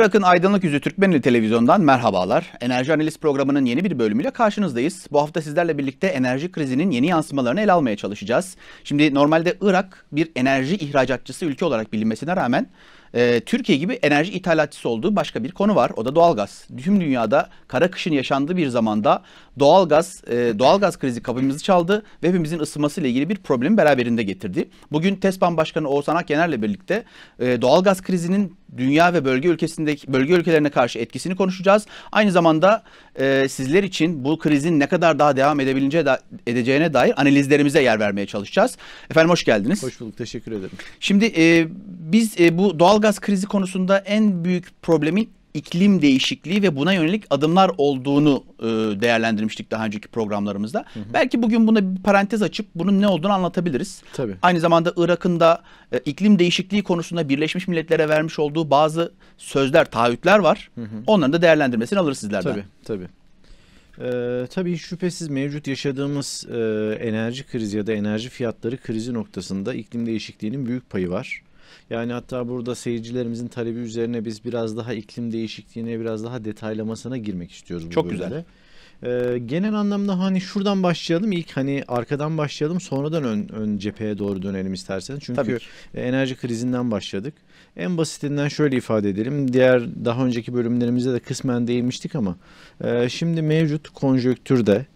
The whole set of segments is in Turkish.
Irak'ın Aydınlık Yüzü Türkmenli Televizyon'dan merhabalar. Enerji Analiz programının yeni bir bölümüyle karşınızdayız. Bu hafta sizlerle birlikte enerji krizinin yeni yansımalarını ele almaya çalışacağız. Şimdi normalde Irak bir enerji ihracatçısı ülke olarak bilinmesine rağmen e, Türkiye gibi enerji ithalatçısı olduğu başka bir konu var. O da doğalgaz. Tüm dünyada kara kışın yaşandığı bir zamanda doğalgaz e, doğalgaz krizi kapımızı çaldı ve hepimizin ısınmasıyla ilgili bir problemi beraberinde getirdi. Bugün TESPAN Başkanı Oğuzhan Akyener'le birlikte e, doğalgaz krizinin dünya ve bölge ülkesindeki bölge ülkelerine karşı etkisini konuşacağız. Aynı zamanda e, sizler için bu krizin ne kadar daha devam edebileceğine, da, edeceğine dair analizlerimize yer vermeye çalışacağız. Efendim hoş geldiniz. Hoş bulduk. Teşekkür ederim. Şimdi e, biz e, bu doğalgaz krizi konusunda en büyük problemin iklim değişikliği ve buna yönelik adımlar olduğunu e, değerlendirmiştik daha önceki programlarımızda. Hı hı. Belki bugün buna bir parantez açıp bunun ne olduğunu anlatabiliriz. Tabii. Aynı zamanda Irak'ın da e, iklim değişikliği konusunda Birleşmiş Milletler'e vermiş olduğu bazı sözler, taahhütler var. Hı hı. Onların da değerlendirmesini alırız sizlerden. Tabii, tabii. Ee, tabii şüphesiz mevcut yaşadığımız e, enerji krizi ya da enerji fiyatları krizi noktasında iklim değişikliğinin büyük payı var. Yani hatta burada seyircilerimizin talebi üzerine biz biraz daha iklim değişikliğine biraz daha detaylamasına girmek istiyoruz. Çok bölümde. güzel. Ee, genel anlamda hani şuradan başlayalım ilk hani arkadan başlayalım sonradan ön, ön cepheye doğru dönelim isterseniz. Çünkü Tabii enerji krizinden başladık. En basitinden şöyle ifade edelim. Diğer daha önceki bölümlerimizde de kısmen değinmiştik ama e, şimdi mevcut konjöktürde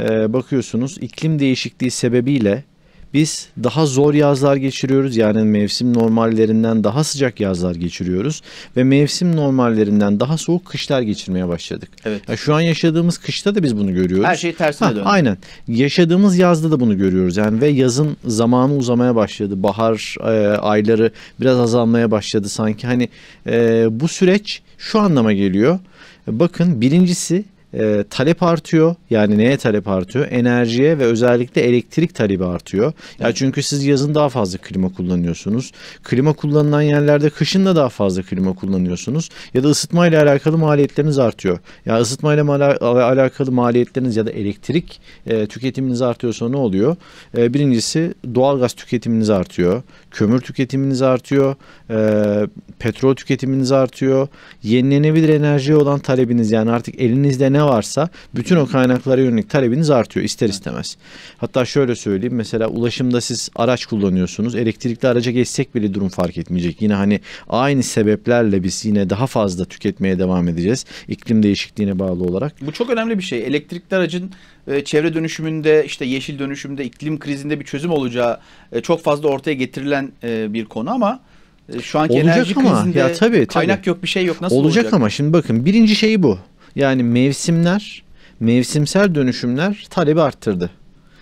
e, bakıyorsunuz iklim değişikliği sebebiyle biz daha zor yazlar geçiriyoruz. Yani mevsim normallerinden daha sıcak yazlar geçiriyoruz ve mevsim normallerinden daha soğuk kışlar geçirmeye başladık. Evet. Yani şu an yaşadığımız kışta da biz bunu görüyoruz. Her şey tersine döndü. Aynen. Yaşadığımız yazda da bunu görüyoruz. Yani ve yazın zamanı uzamaya başladı. Bahar e, ayları biraz azalmaya başladı sanki. Hani e, bu süreç şu anlama geliyor. Bakın birincisi e, talep artıyor. Yani neye talep artıyor? Enerjiye ve özellikle elektrik talebi artıyor. Ya çünkü siz yazın daha fazla klima kullanıyorsunuz. Klima kullanılan yerlerde kışın da daha fazla klima kullanıyorsunuz. Ya da ısıtma ile alakalı maliyetleriniz artıyor. Ya ısıtma ile alakalı maliyetleriniz ya da elektrik e, tüketiminiz artıyorsa ne oluyor? E, birincisi doğalgaz tüketiminiz artıyor. Kömür tüketiminiz artıyor. E, petrol tüketiminiz artıyor. Yenilenebilir enerjiye olan talebiniz yani artık elinizde ne varsa bütün o kaynaklara yönelik talebiniz artıyor ister istemez. Hatta şöyle söyleyeyim mesela ulaşımda siz araç kullanıyorsunuz. Elektrikli araca geçsek bile durum fark etmeyecek. Yine hani aynı sebeplerle biz yine daha fazla tüketmeye devam edeceğiz. iklim değişikliğine bağlı olarak. Bu çok önemli bir şey. Elektrikli aracın e, çevre dönüşümünde işte yeşil dönüşümde iklim krizinde bir çözüm olacağı e, çok fazla ortaya getirilen e, bir konu ama şu an enerji ama. krizinde ya, tabii, tabii. kaynak yok bir şey yok nasıl olacak? Olacak ama şimdi bakın birinci şey bu. Yani mevsimler, mevsimsel dönüşümler talebi arttırdı.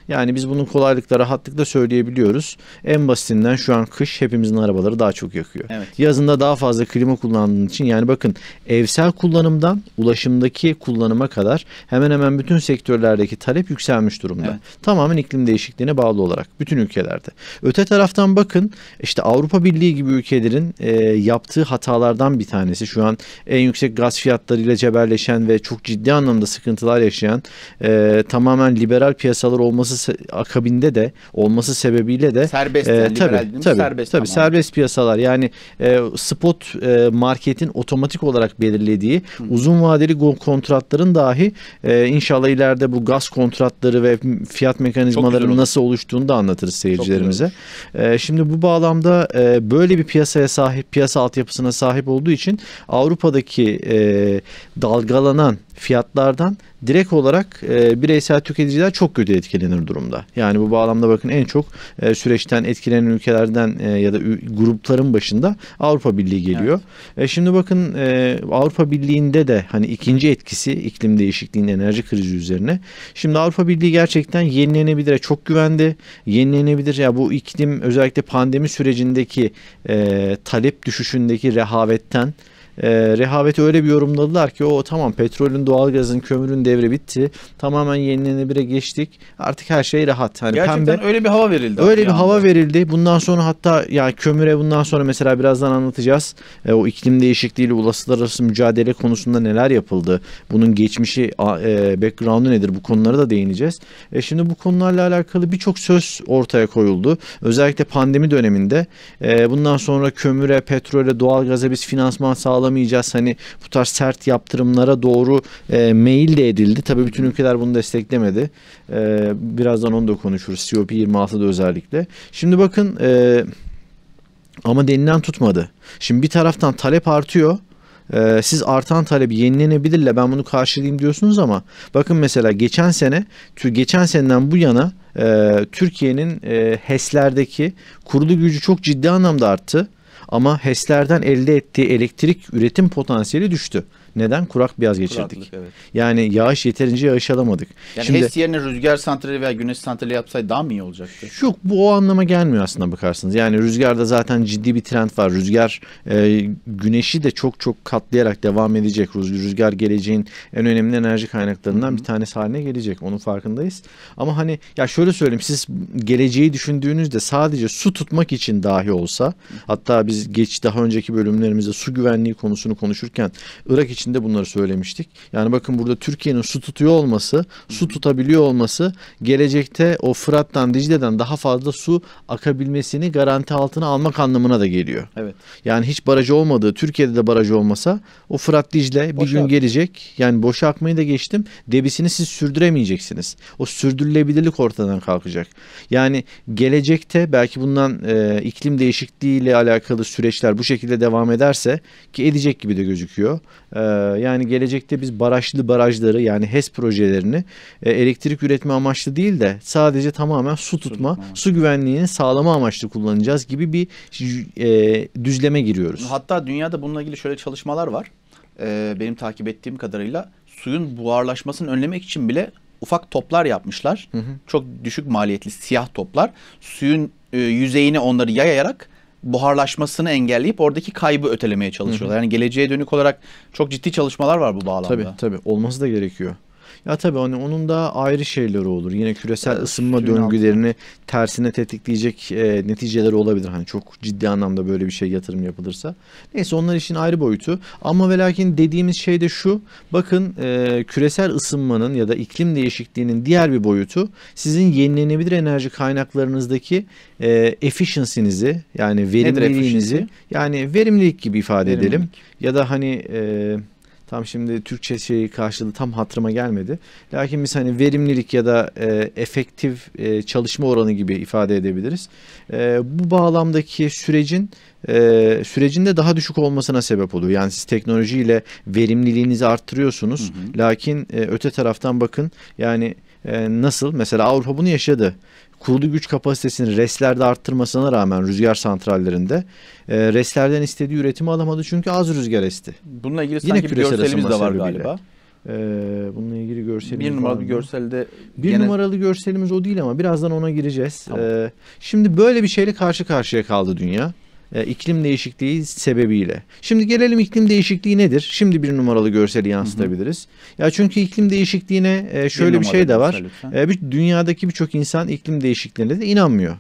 Yani biz bunu kolaylıkla rahatlıkla söyleyebiliyoruz. En basitinden şu an kış hepimizin arabaları daha çok yakıyor. Evet. Yazında daha fazla klima kullandığın için yani bakın evsel kullanımdan ulaşımdaki kullanıma kadar hemen hemen bütün sektörlerdeki talep yükselmiş durumda. Evet. Tamamen iklim değişikliğine bağlı olarak bütün ülkelerde. Öte taraftan bakın işte Avrupa Birliği gibi ülkelerin e, yaptığı hatalardan bir tanesi şu an en yüksek gaz fiyatlarıyla cebelleşen ve çok ciddi anlamda sıkıntılar yaşayan e, tamamen liberal piyasalar olması olması akabinde de olması sebebiyle de serbest e, yani, tabii, tabii, serbest, tabii, tamam. serbest piyasalar yani e, spot e, marketin otomatik olarak belirlediği Hı. uzun vadeli kontratların dahi e, inşallah ileride bu gaz kontratları ve fiyat mekanizmalarının nasıl oluştuğunu da anlatırız seyircilerimize. E, şimdi bu bağlamda e, böyle bir piyasaya sahip piyasa altyapısına sahip olduğu için Avrupa'daki e, dalgalanan fiyatlardan direkt olarak e, bireysel tüketiciler çok kötü etkilenir durumda. Yani bu bağlamda bakın en çok e, süreçten etkilenen ülkelerden e, ya da grupların başında Avrupa Birliği geliyor. Evet. E, şimdi bakın e, Avrupa Birliği'nde de hani ikinci etkisi iklim değişikliğinin enerji krizi üzerine. Şimdi Avrupa Birliği gerçekten yenilenebilire çok güvendi. Yenilenebilir ya yani bu iklim özellikle pandemi sürecindeki e, talep düşüşündeki rehavetten e, rehaveti öyle bir yorumladılar ki o tamam petrolün, doğalgazın, kömürün devri bitti. Tamamen yenilenebilire geçtik. Artık her şey rahat. Hani Gerçekten pembe, öyle bir hava verildi. Öyle bir hava verildi. Bundan sonra hatta yani kömüre bundan sonra mesela birazdan anlatacağız. E, o iklim değişikliği ile arası mücadele konusunda neler yapıldı? Bunun geçmişi, e, background'u nedir? Bu konulara da değineceğiz. E, şimdi bu konularla alakalı birçok söz ortaya koyuldu. Özellikle pandemi döneminde e, bundan sonra kömüre, petrole, doğalgaza biz finansman sağladık alamayacağız. Hani bu tarz sert yaptırımlara doğru e, mail de edildi. Tabii bütün ülkeler bunu desteklemedi. E, birazdan onu da konuşuruz. COP26'da özellikle. Şimdi bakın e, ama denilen tutmadı. Şimdi bir taraftan talep artıyor e, siz artan talebi yenilenebilirle ben bunu karşılayayım diyorsunuz ama bakın mesela geçen sene geçen seneden bu yana e, Türkiye'nin e, HES'lerdeki kurulu gücü çok ciddi anlamda arttı. Ama HES'lerden elde ettiği elektrik üretim potansiyeli düştü. Neden? Kurak bir yaz geçirdik. evet. Yani yağış yeterince yağış alamadık. Yani Şimdi, HES yerine rüzgar santrali veya güneş santrali yapsaydı daha mı iyi olacaktı? Yok bu o anlama gelmiyor aslında bakarsınız. Yani rüzgarda zaten ciddi bir trend var. Rüzgar e, güneşi de çok çok katlayarak devam edecek. Rüzgar geleceğin en önemli enerji kaynaklarından Hı -hı. bir tanesi haline gelecek. Onun farkındayız. Ama hani ya şöyle söyleyeyim siz geleceği düşündüğünüzde sadece su tutmak için dahi olsa hatta biz geç daha önceki bölümlerimizde su güvenliği konusunu konuşurken Irak için içinde bunları söylemiştik. Yani bakın burada Türkiye'nin su tutuyor olması, su tutabiliyor olması gelecekte o Fırat'tan, Dicle'den daha fazla su akabilmesini garanti altına almak anlamına da geliyor. Evet. Yani hiç baraj olmadığı, Türkiye'de de baraj olmasa o Fırat Dicle boşa. bir gün gelecek. Yani boşa akmayı da geçtim. Debisini siz sürdüremeyeceksiniz. O sürdürülebilirlik ortadan kalkacak. Yani gelecekte belki bundan e, iklim değişikliği ile alakalı süreçler bu şekilde devam ederse ki edecek gibi de gözüküyor. Ee, yani gelecekte biz barajlı barajları yani HES projelerini e, elektrik üretme amaçlı değil de sadece tamamen su tutma, su, su güvenliğini sağlama amaçlı kullanacağız gibi bir e, düzleme giriyoruz. Hatta dünyada bununla ilgili şöyle çalışmalar var. Ee, benim takip ettiğim kadarıyla suyun buharlaşmasını önlemek için bile ufak toplar yapmışlar. Hı hı. Çok düşük maliyetli siyah toplar. Suyun e, yüzeyine onları yayarak buharlaşmasını engelleyip oradaki kaybı ötelemeye çalışıyorlar. Hı hı. Yani geleceğe dönük olarak çok ciddi çalışmalar var bu bağlamda. Tabii tabii olması da gerekiyor. Ya tabii hani onun da ayrı şeyleri olur. Yine küresel evet, ısınma döngülerini altında. tersine tetikleyecek e, neticeleri olabilir. Hani çok ciddi anlamda böyle bir şey yatırım yapılırsa. Neyse onlar için ayrı boyutu. Ama ve lakin dediğimiz şey de şu. Bakın e, küresel ısınmanın ya da iklim değişikliğinin diğer bir boyutu sizin yenilenebilir enerji kaynaklarınızdaki e, efficiency'nizi yani verimliliğinizi yani verimlilik gibi ifade verimlilik. edelim. Ya da hani e, Tam şimdi Türkçe şeyi karşılığı tam hatırıma gelmedi. Lakin biz hani verimlilik ya da e, efektif e, çalışma oranı gibi ifade edebiliriz. E, bu bağlamdaki sürecin e, sürecinde daha düşük olmasına sebep oluyor. Yani siz teknolojiyle verimliliğinizi arttırıyorsunuz. Hı hı. Lakin e, öte taraftan bakın yani e, nasıl mesela Avrupa bunu yaşadı kurulu güç kapasitesini reslerde arttırmasına rağmen rüzgar santrallerinde e, reslerden istediği üretimi alamadı çünkü az rüzgar esti. Bununla ilgili Yine sanki bir görselimiz de var galiba. Ee, bununla ilgili görselimiz Bir numaralı görselde. Bir gene... numaralı görselimiz o değil ama birazdan ona gireceğiz. Tamam. Ee, şimdi böyle bir şeyle karşı karşıya kaldı dünya. E, iklim değişikliği sebebiyle. Şimdi gelelim iklim değişikliği nedir? Şimdi bir numaralı görseli yansıtabiliriz. Hı hı. Ya çünkü iklim değişikliğine e, şöyle bir, bir şey de var. E, bir, dünyadaki birçok insan iklim değişikliğine de inanmıyor.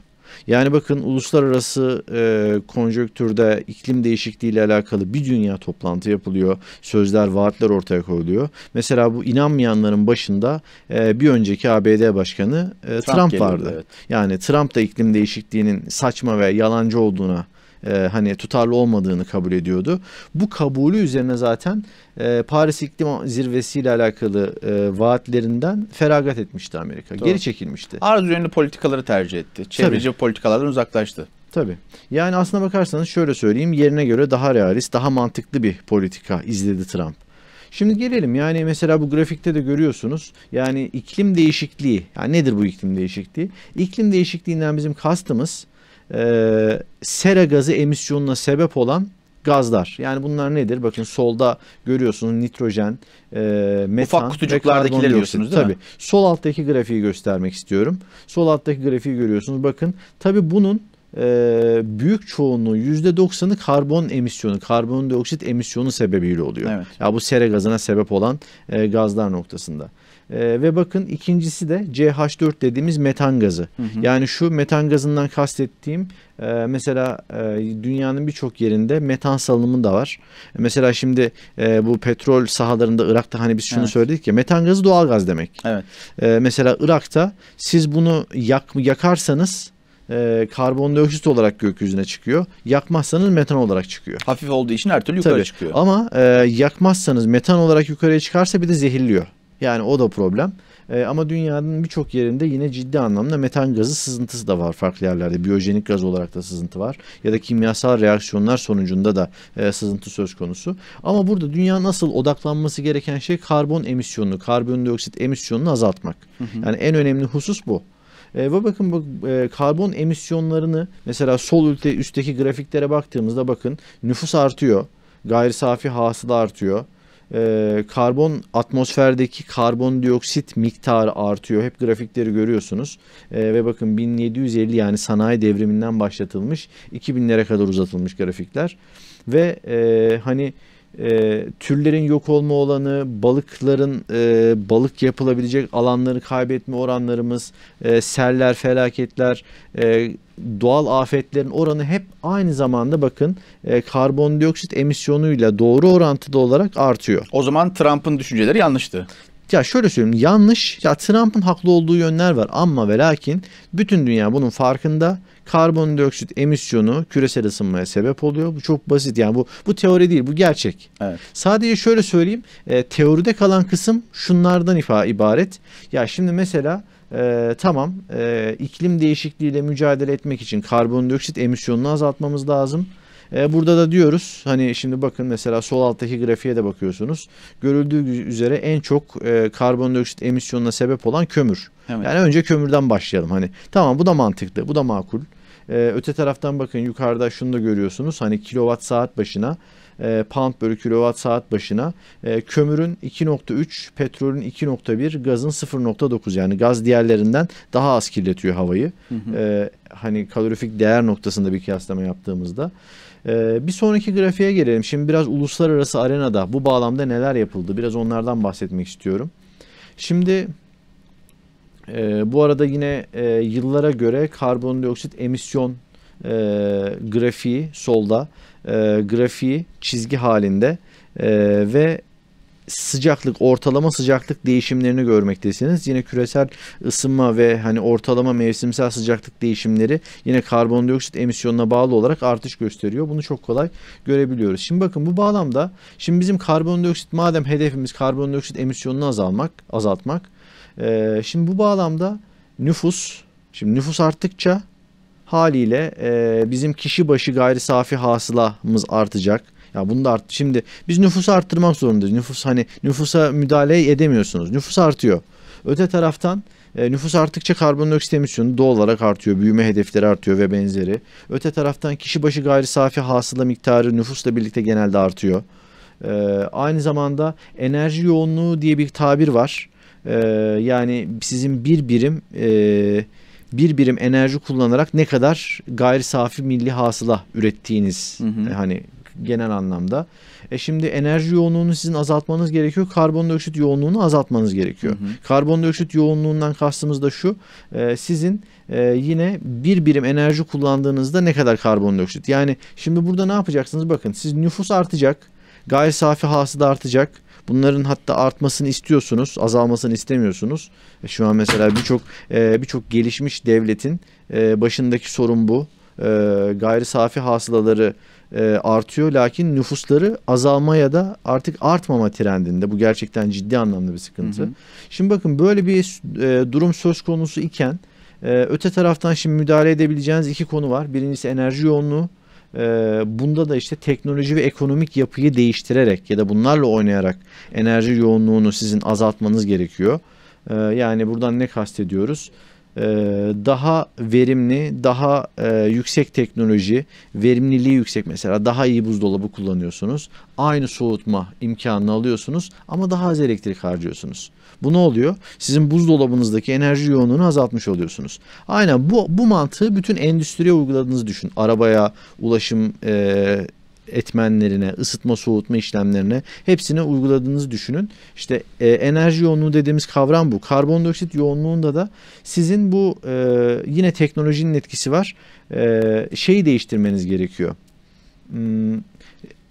Yani bakın uluslararası e, konjöktürde iklim değişikliği ile alakalı bir dünya toplantı yapılıyor. Sözler, vaatler ortaya koyuluyor. Mesela bu inanmayanların başında e, bir önceki ABD Başkanı e, Trump, Trump gelirdi, vardı. Evet. Yani Trump da iklim değişikliğinin saçma ve yalancı olduğuna e, hani tutarlı olmadığını kabul ediyordu. Bu kabulü üzerine zaten e, Paris İklim Zirvesi ile alakalı e, vaatlerinden feragat etmişti Amerika. Doğru. Geri çekilmişti. Arz yönlü politikaları tercih etti. Çevreci Tabii. politikalardan uzaklaştı. Tabii. Yani aslına bakarsanız şöyle söyleyeyim yerine göre daha realist, daha mantıklı bir politika izledi Trump. Şimdi gelelim yani mesela bu grafikte de görüyorsunuz yani iklim değişikliği yani nedir bu iklim değişikliği? İklim değişikliğinden bizim kastımız e, sera gazı emisyonuna sebep olan gazlar. Yani bunlar nedir? Bakın solda görüyorsunuz nitrojen, e, metan Ufak kutucuklardakileri diyorsunuz değil Tabii. mi? Sol alttaki grafiği göstermek istiyorum. Sol alttaki grafiği görüyorsunuz. Bakın tabii bunun e, büyük çoğunluğu %90'ı karbon emisyonu, karbondioksit emisyonu sebebiyle oluyor. Evet. Ya bu sera gazına sebep olan e, gazlar noktasında. E, ve bakın ikincisi de CH4 dediğimiz metan gazı. Hı hı. Yani şu metan gazından kastettiğim e, mesela e, dünyanın birçok yerinde metan salınımı da var. Mesela şimdi e, bu petrol sahalarında Irak'ta hani biz şunu evet. söyledik ya metan gazı doğal gaz demek. Evet. E, mesela Irak'ta siz bunu yak, yakarsanız e, karbondioksit olarak gökyüzüne çıkıyor. Yakmazsanız metan olarak çıkıyor. Hafif olduğu için her türlü yukarı Tabii. çıkıyor. Ama e, yakmazsanız metan olarak yukarıya çıkarsa bir de zehirliyor. Yani o da problem. E, ama dünyanın birçok yerinde yine ciddi anlamda metan gazı sızıntısı da var farklı yerlerde. Biyojenik gaz olarak da sızıntı var. Ya da kimyasal reaksiyonlar sonucunda da e, sızıntı söz konusu. Ama burada dünya nasıl odaklanması gereken şey karbon emisyonunu, karbondioksit emisyonunu azaltmak. Hı hı. Yani en önemli husus bu. E, ve bakın bu e, karbon emisyonlarını mesela sol ülte, üstteki grafiklere baktığımızda bakın nüfus artıyor. Gayri safi hasıla artıyor e, karbon atmosferdeki karbondioksit miktarı artıyor. Hep grafikleri görüyorsunuz. E, ve bakın 1750 yani sanayi devriminden başlatılmış 2000'lere kadar uzatılmış grafikler. Ve e, hani e, türlerin yok olma olanı, balıkların e, balık yapılabilecek alanları kaybetme oranlarımız, e, seller, felaketler, e, doğal afetlerin oranı hep aynı zamanda bakın e, karbondioksit emisyonuyla doğru orantılı olarak artıyor. O zaman Trump'ın düşünceleri yanlıştı. Ya şöyle söyleyeyim yanlış. Ya Trump'ın haklı olduğu yönler var ama ve lakin bütün dünya bunun farkında karbondioksit emisyonu küresel ısınmaya sebep oluyor. Bu çok basit yani bu bu teori değil bu gerçek. Evet. Sadece şöyle söyleyeyim e, teoride kalan kısım şunlardan ifa ibaret. Ya şimdi mesela e, tamam e, iklim değişikliğiyle mücadele etmek için karbondioksit emisyonunu azaltmamız lazım. E, burada da diyoruz hani şimdi bakın mesela sol alttaki grafiğe de bakıyorsunuz. Görüldüğü üzere en çok e, karbondioksit emisyonuna sebep olan kömür. Evet. Yani önce kömürden başlayalım hani. Tamam bu da mantıklı bu da makul. Ee, öte taraftan bakın yukarıda şunu da görüyorsunuz. Hani kilowatt saat başına e, pound bölü kilowatt saat başına e, kömürün 2.3, petrolün 2.1, gazın 0.9 yani gaz diğerlerinden daha az kirletiyor havayı. Hı hı. E, hani kalorifik değer noktasında bir kıyaslama yaptığımızda. Ee, bir sonraki grafiğe gelelim. Şimdi biraz uluslararası arenada bu bağlamda neler yapıldı? Biraz onlardan bahsetmek istiyorum. Şimdi e, bu arada yine e, yıllara göre karbondioksit emisyon e, grafiği solda grafiği çizgi halinde ve sıcaklık ortalama sıcaklık değişimlerini görmektesiniz. Yine küresel ısınma ve hani ortalama mevsimsel sıcaklık değişimleri yine karbondioksit emisyonuna bağlı olarak artış gösteriyor. Bunu çok kolay görebiliyoruz. Şimdi bakın bu bağlamda şimdi bizim karbondioksit madem hedefimiz karbondioksit emisyonunu azalmak, azaltmak. Ee, şimdi bu bağlamda nüfus şimdi nüfus arttıkça haliyle e, bizim kişi başı gayri safi hasılamız artacak. Ya bunu da art şimdi biz nüfusu arttırmak zorundayız. Nüfus hani nüfusa müdahale edemiyorsunuz. Nüfus artıyor. Öte taraftan e, nüfus arttıkça karbondioksit emisyonu doğal olarak artıyor. Büyüme hedefleri artıyor ve benzeri. Öte taraftan kişi başı gayri safi hasıla miktarı nüfusla birlikte genelde artıyor. E, aynı zamanda enerji yoğunluğu diye bir tabir var. E, yani sizin bir birim e, bir birim enerji kullanarak ne kadar gayri safi milli hasıla ürettiğiniz hı hı. E, hani genel anlamda. E şimdi enerji yoğunluğunu sizin azaltmanız gerekiyor. Karbondioksit yoğunluğunu azaltmanız gerekiyor. Hı hı. Karbondioksit yoğunluğundan kastımız da şu. E, sizin e, yine bir birim enerji kullandığınızda ne kadar karbondioksit? Yani şimdi burada ne yapacaksınız? Bakın siz nüfus artacak. Gayri safi hası da artacak. Bunların hatta artmasını istiyorsunuz, azalmasını istemiyorsunuz. E, şu an mesela birçok e, birçok gelişmiş devletin e, başındaki sorun bu. Gayri safi hasılaları e, artıyor lakin nüfusları azalmaya da artık artmama trendinde. Bu gerçekten ciddi anlamda bir sıkıntı. Hı hı. Şimdi bakın böyle bir e, durum söz konusu iken e, öte taraftan şimdi müdahale edebileceğiniz iki konu var. Birincisi enerji yoğunluğu. E, bunda da işte teknoloji ve ekonomik yapıyı değiştirerek ya da bunlarla oynayarak enerji yoğunluğunu sizin azaltmanız gerekiyor. E, yani buradan ne kastediyoruz? Ee, daha verimli, daha e, yüksek teknoloji, verimliliği yüksek mesela daha iyi buzdolabı kullanıyorsunuz. Aynı soğutma imkanını alıyorsunuz ama daha az elektrik harcıyorsunuz. Bu ne oluyor? Sizin buzdolabınızdaki enerji yoğunluğunu azaltmış oluyorsunuz. Aynen bu, bu mantığı bütün endüstriye uyguladığınızı düşün. Arabaya, ulaşım, e, etmenlerine, ısıtma soğutma işlemlerine hepsini uyguladığınızı düşünün. İşte e, enerji yoğunluğu dediğimiz kavram bu. Karbondioksit yoğunluğunda da sizin bu e, yine teknolojinin etkisi var. E, şeyi değiştirmeniz gerekiyor. Hmm,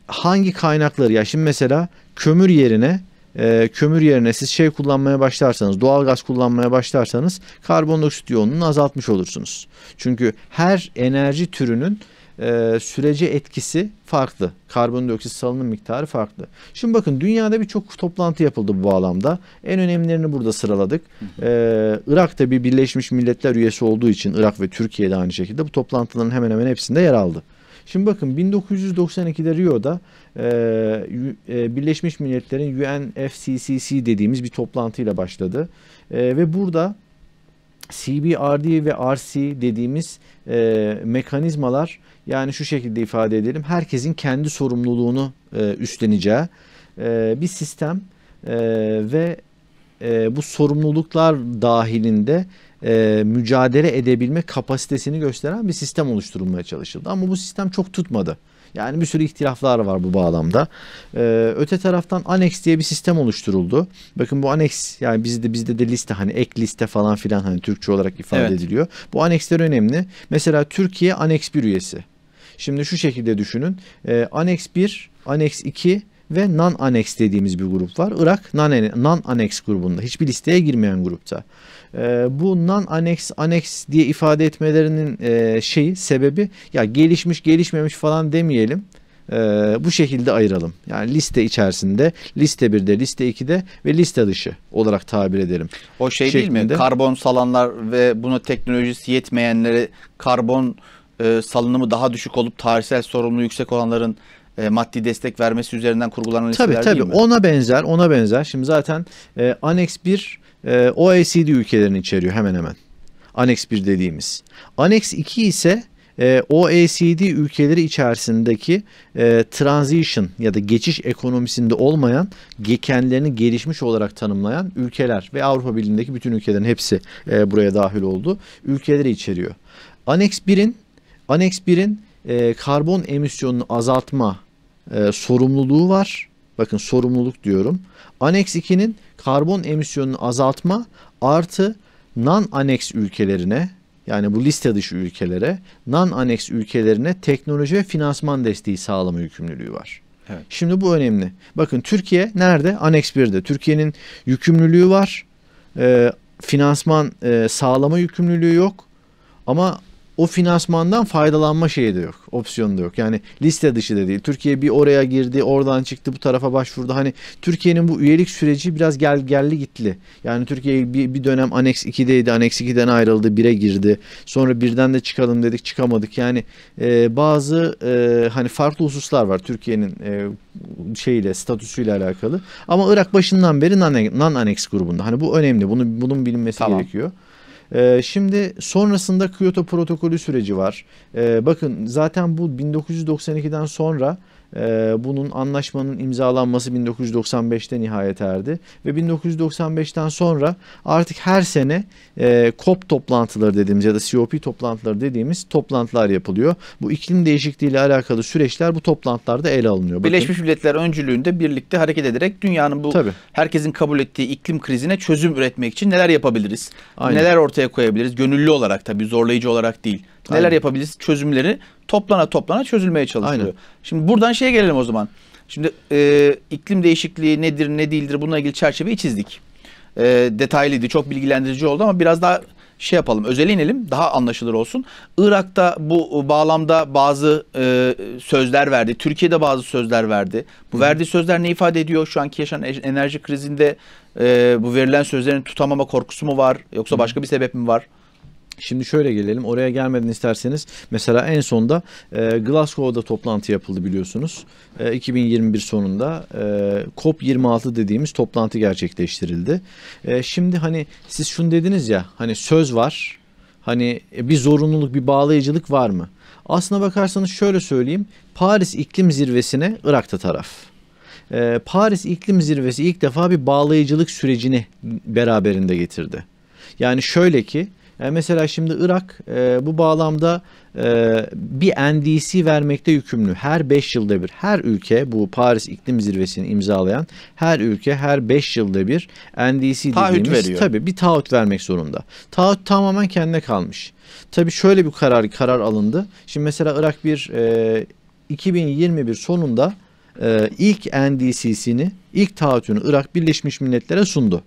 hangi kaynakları ya şimdi mesela kömür yerine e, kömür yerine siz şey kullanmaya başlarsanız, doğal gaz kullanmaya başlarsanız karbondioksit yoğunluğunu azaltmış olursunuz. Çünkü her enerji türünün e, sürece etkisi farklı. Karbondioksit salınım miktarı farklı. Şimdi bakın dünyada birçok toplantı yapıldı bu bağlamda. En önemlilerini burada sıraladık. Ee, Irak bir Birleşmiş Milletler üyesi olduğu için Irak ve Türkiye de aynı şekilde bu toplantıların hemen hemen hepsinde yer aldı. Şimdi bakın 1992'de Rio'da e, e, Birleşmiş Milletler'in UNFCCC dediğimiz bir toplantıyla başladı. E, ve burada CBRD ve RC dediğimiz e, mekanizmalar yani şu şekilde ifade edelim. Herkesin kendi sorumluluğunu e, üstleneceği e, bir sistem e, ve e, bu sorumluluklar dahilinde e, mücadele edebilme kapasitesini gösteren bir sistem oluşturulmaya çalışıldı. Ama bu sistem çok tutmadı. Yani bir sürü ihtilaflar var bu bağlamda. Ee, öte taraftan annex diye bir sistem oluşturuldu. Bakın bu annex yani bizde bizde de liste hani ek liste falan filan hani Türkçe olarak ifade evet. ediliyor. Bu annexler önemli. Mesela Türkiye annex 1 üyesi. Şimdi şu şekilde düşünün. Ee, annex 1, annex 2 ve non-annex dediğimiz bir grup var. Irak non-annex grubunda. Hiçbir listeye girmeyen grupta. E, bu non annex annex diye ifade etmelerinin e, şeyi sebebi ya gelişmiş gelişmemiş falan demeyelim. Ee, bu şekilde ayıralım. Yani liste içerisinde, liste 1'de, liste 2'de ve liste dışı olarak tabir ederim. O şey Şeklinde. değil mi? Karbon salanlar ve buna teknolojisi yetmeyenlere karbon e, salınımı daha düşük olup tarihsel sorumluluğu yüksek olanların e, maddi destek vermesi üzerinden kurgulanan listeler tabii, tabii. değil mi? Tabii tabii ona benzer ona benzer. Şimdi zaten e, Annex 1 e, ee, OECD ülkelerini içeriyor hemen hemen. Annex 1 dediğimiz. Annex 2 ise e, OECD ülkeleri içerisindeki e, transition ya da geçiş ekonomisinde olmayan kendilerini gelişmiş olarak tanımlayan ülkeler ve Avrupa Birliği'ndeki bütün ülkelerin hepsi e, buraya dahil oldu. Ülkeleri içeriyor. Annex 1'in Annex 1'in e, karbon emisyonunu azaltma e, sorumluluğu var Bakın sorumluluk diyorum. Anex 2'nin karbon emisyonunu azaltma artı non anex ülkelerine yani bu liste dışı ülkelere non anex ülkelerine teknoloji ve finansman desteği sağlama yükümlülüğü var. Evet. Şimdi bu önemli. Bakın Türkiye nerede? Anex 1'de. Türkiye'nin yükümlülüğü var. E, finansman e, sağlama yükümlülüğü yok. Ama o finansmandan faydalanma şeyi de yok. Opsiyonu da yok. Yani liste dışı da değil. Türkiye bir oraya girdi, oradan çıktı, bu tarafa başvurdu. Hani Türkiye'nin bu üyelik süreci biraz gel gelli gitli. Yani Türkiye bir, bir dönem Annex 2'deydi. Annex 2'den ayrıldı, 1'e girdi. Sonra birden de çıkalım dedik, çıkamadık. Yani e, bazı e, hani farklı hususlar var Türkiye'nin e, şeyle, statüsüyle alakalı. Ama Irak başından beri non-annex grubunda. Hani bu önemli. Bunu bunun bilinmesi tamam. gerekiyor. E, şimdi sonrasında Kyoto protokolü süreci var. E, bakın zaten bu 1992'den sonra e, bunun anlaşmanın imzalanması 1995'te nihayet erdi. Ve 1995'ten sonra artık her sene e, COP toplantıları dediğimiz ya da COP toplantıları dediğimiz toplantılar yapılıyor. Bu iklim değişikliği ile alakalı süreçler bu toplantılarda ele alınıyor. Bakın. Birleşmiş Milletler öncülüğünde birlikte hareket ederek dünyanın bu Tabii. herkesin kabul ettiği iklim krizine çözüm üretmek için neler yapabiliriz? Aynen. Neler ortaya koyabiliriz? Gönüllü olarak tabii zorlayıcı olarak değil. Neler Aynen. yapabiliriz? Çözümleri toplana toplana çözülmeye çalışılıyor. Aynen. Şimdi buradan şeye gelelim o zaman. Şimdi e, iklim değişikliği nedir ne değildir bununla ilgili çerçeveyi çizdik. E, detaylıydı çok bilgilendirici oldu ama biraz daha şey yapalım özele inelim daha anlaşılır olsun. Irak'ta bu bağlamda bazı e, sözler verdi. Türkiye'de bazı sözler verdi. Bu Hı. verdiği sözler ne ifade ediyor? Şu anki yaşanan e, enerji krizinde e, bu verilen sözlerin tutamama korkusu mu var? Yoksa başka bir sebep mi var? Şimdi şöyle gelelim oraya gelmeden isterseniz mesela en sonda e, Glasgow'da toplantı yapıldı biliyorsunuz. E, 2021 sonunda e, COP26 dediğimiz toplantı gerçekleştirildi. E, şimdi hani siz şunu dediniz ya hani söz var hani e, bir zorunluluk bir bağlayıcılık var mı? Aslına bakarsanız şöyle söyleyeyim Paris İklim Zirvesi'ne Irak'ta taraf. Ee, Paris İklim Zirvesi ilk defa bir bağlayıcılık sürecini beraberinde getirdi. Yani şöyle ki e, mesela şimdi Irak e, bu bağlamda e, bir NDC vermekte yükümlü. Her 5 yılda bir her ülke bu Paris İklim Zirvesi'ni imzalayan her ülke her 5 yılda bir NDC taahhüt dediğimiz veriyor. tabii bir taahhüt vermek zorunda. Taahhüt tamamen kendine kalmış. Tabii şöyle bir karar karar alındı. Şimdi mesela Irak bir 2021 sonunda ilk NDC'sini, ilk taahhütünü Irak Birleşmiş Milletler'e sundu.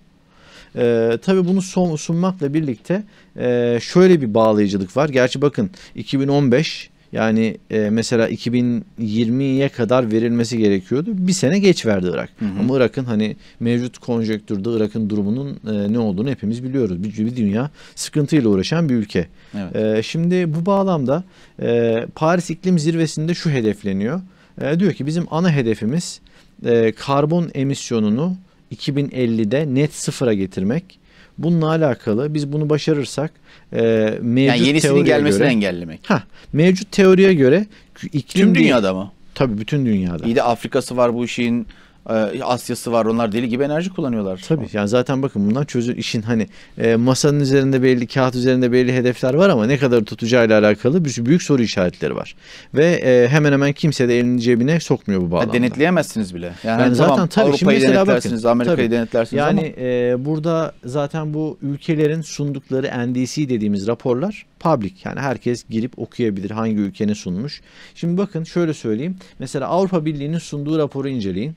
E, tabii bunu son, sunmakla birlikte e, şöyle bir bağlayıcılık var. Gerçi bakın 2015 yani e, mesela 2020'ye kadar verilmesi gerekiyordu. Bir sene geç verdi Irak. Hı hı. Ama Irak'ın hani mevcut konjektürde Irak'ın durumunun e, ne olduğunu hepimiz biliyoruz. Bir, bir dünya sıkıntıyla uğraşan bir ülke. Evet. E, şimdi bu bağlamda e, Paris İklim Zirvesi'nde şu hedefleniyor. E, diyor ki bizim ana hedefimiz e, karbon emisyonunu 2050'de net sıfıra getirmek. Bununla alakalı biz bunu başarırsak e, mevcut yani yenisinin gelmesini göre, engellemek. Ha, mevcut teoriye göre iklim Tüm dünyada mı? Tabii bütün dünyada. İyi de Afrika'sı var bu işin. Ee, Asya'sı var. Onlar deli gibi enerji kullanıyorlar. Tabii. Yani zaten bakın bundan çözün işin hani e, masanın üzerinde belli, kağıt üzerinde belli hedefler var ama ne kadar tutacağıyla alakalı bir büyük soru işaretleri var. Ve e, hemen hemen kimse de elini cebine sokmuyor bu bağlamda. Ha, e, denetleyemezsiniz bile. Yani, yani zaten tamam, tabii Avrupa'yı şimdi denetlersiniz, bakın, Amerika'yı tabii. denetlersiniz yani, ama. E, burada zaten bu ülkelerin sundukları NDC dediğimiz raporlar public. Yani herkes girip okuyabilir hangi ülkenin sunmuş. Şimdi bakın şöyle söyleyeyim. Mesela Avrupa Birliği'nin sunduğu raporu inceleyin.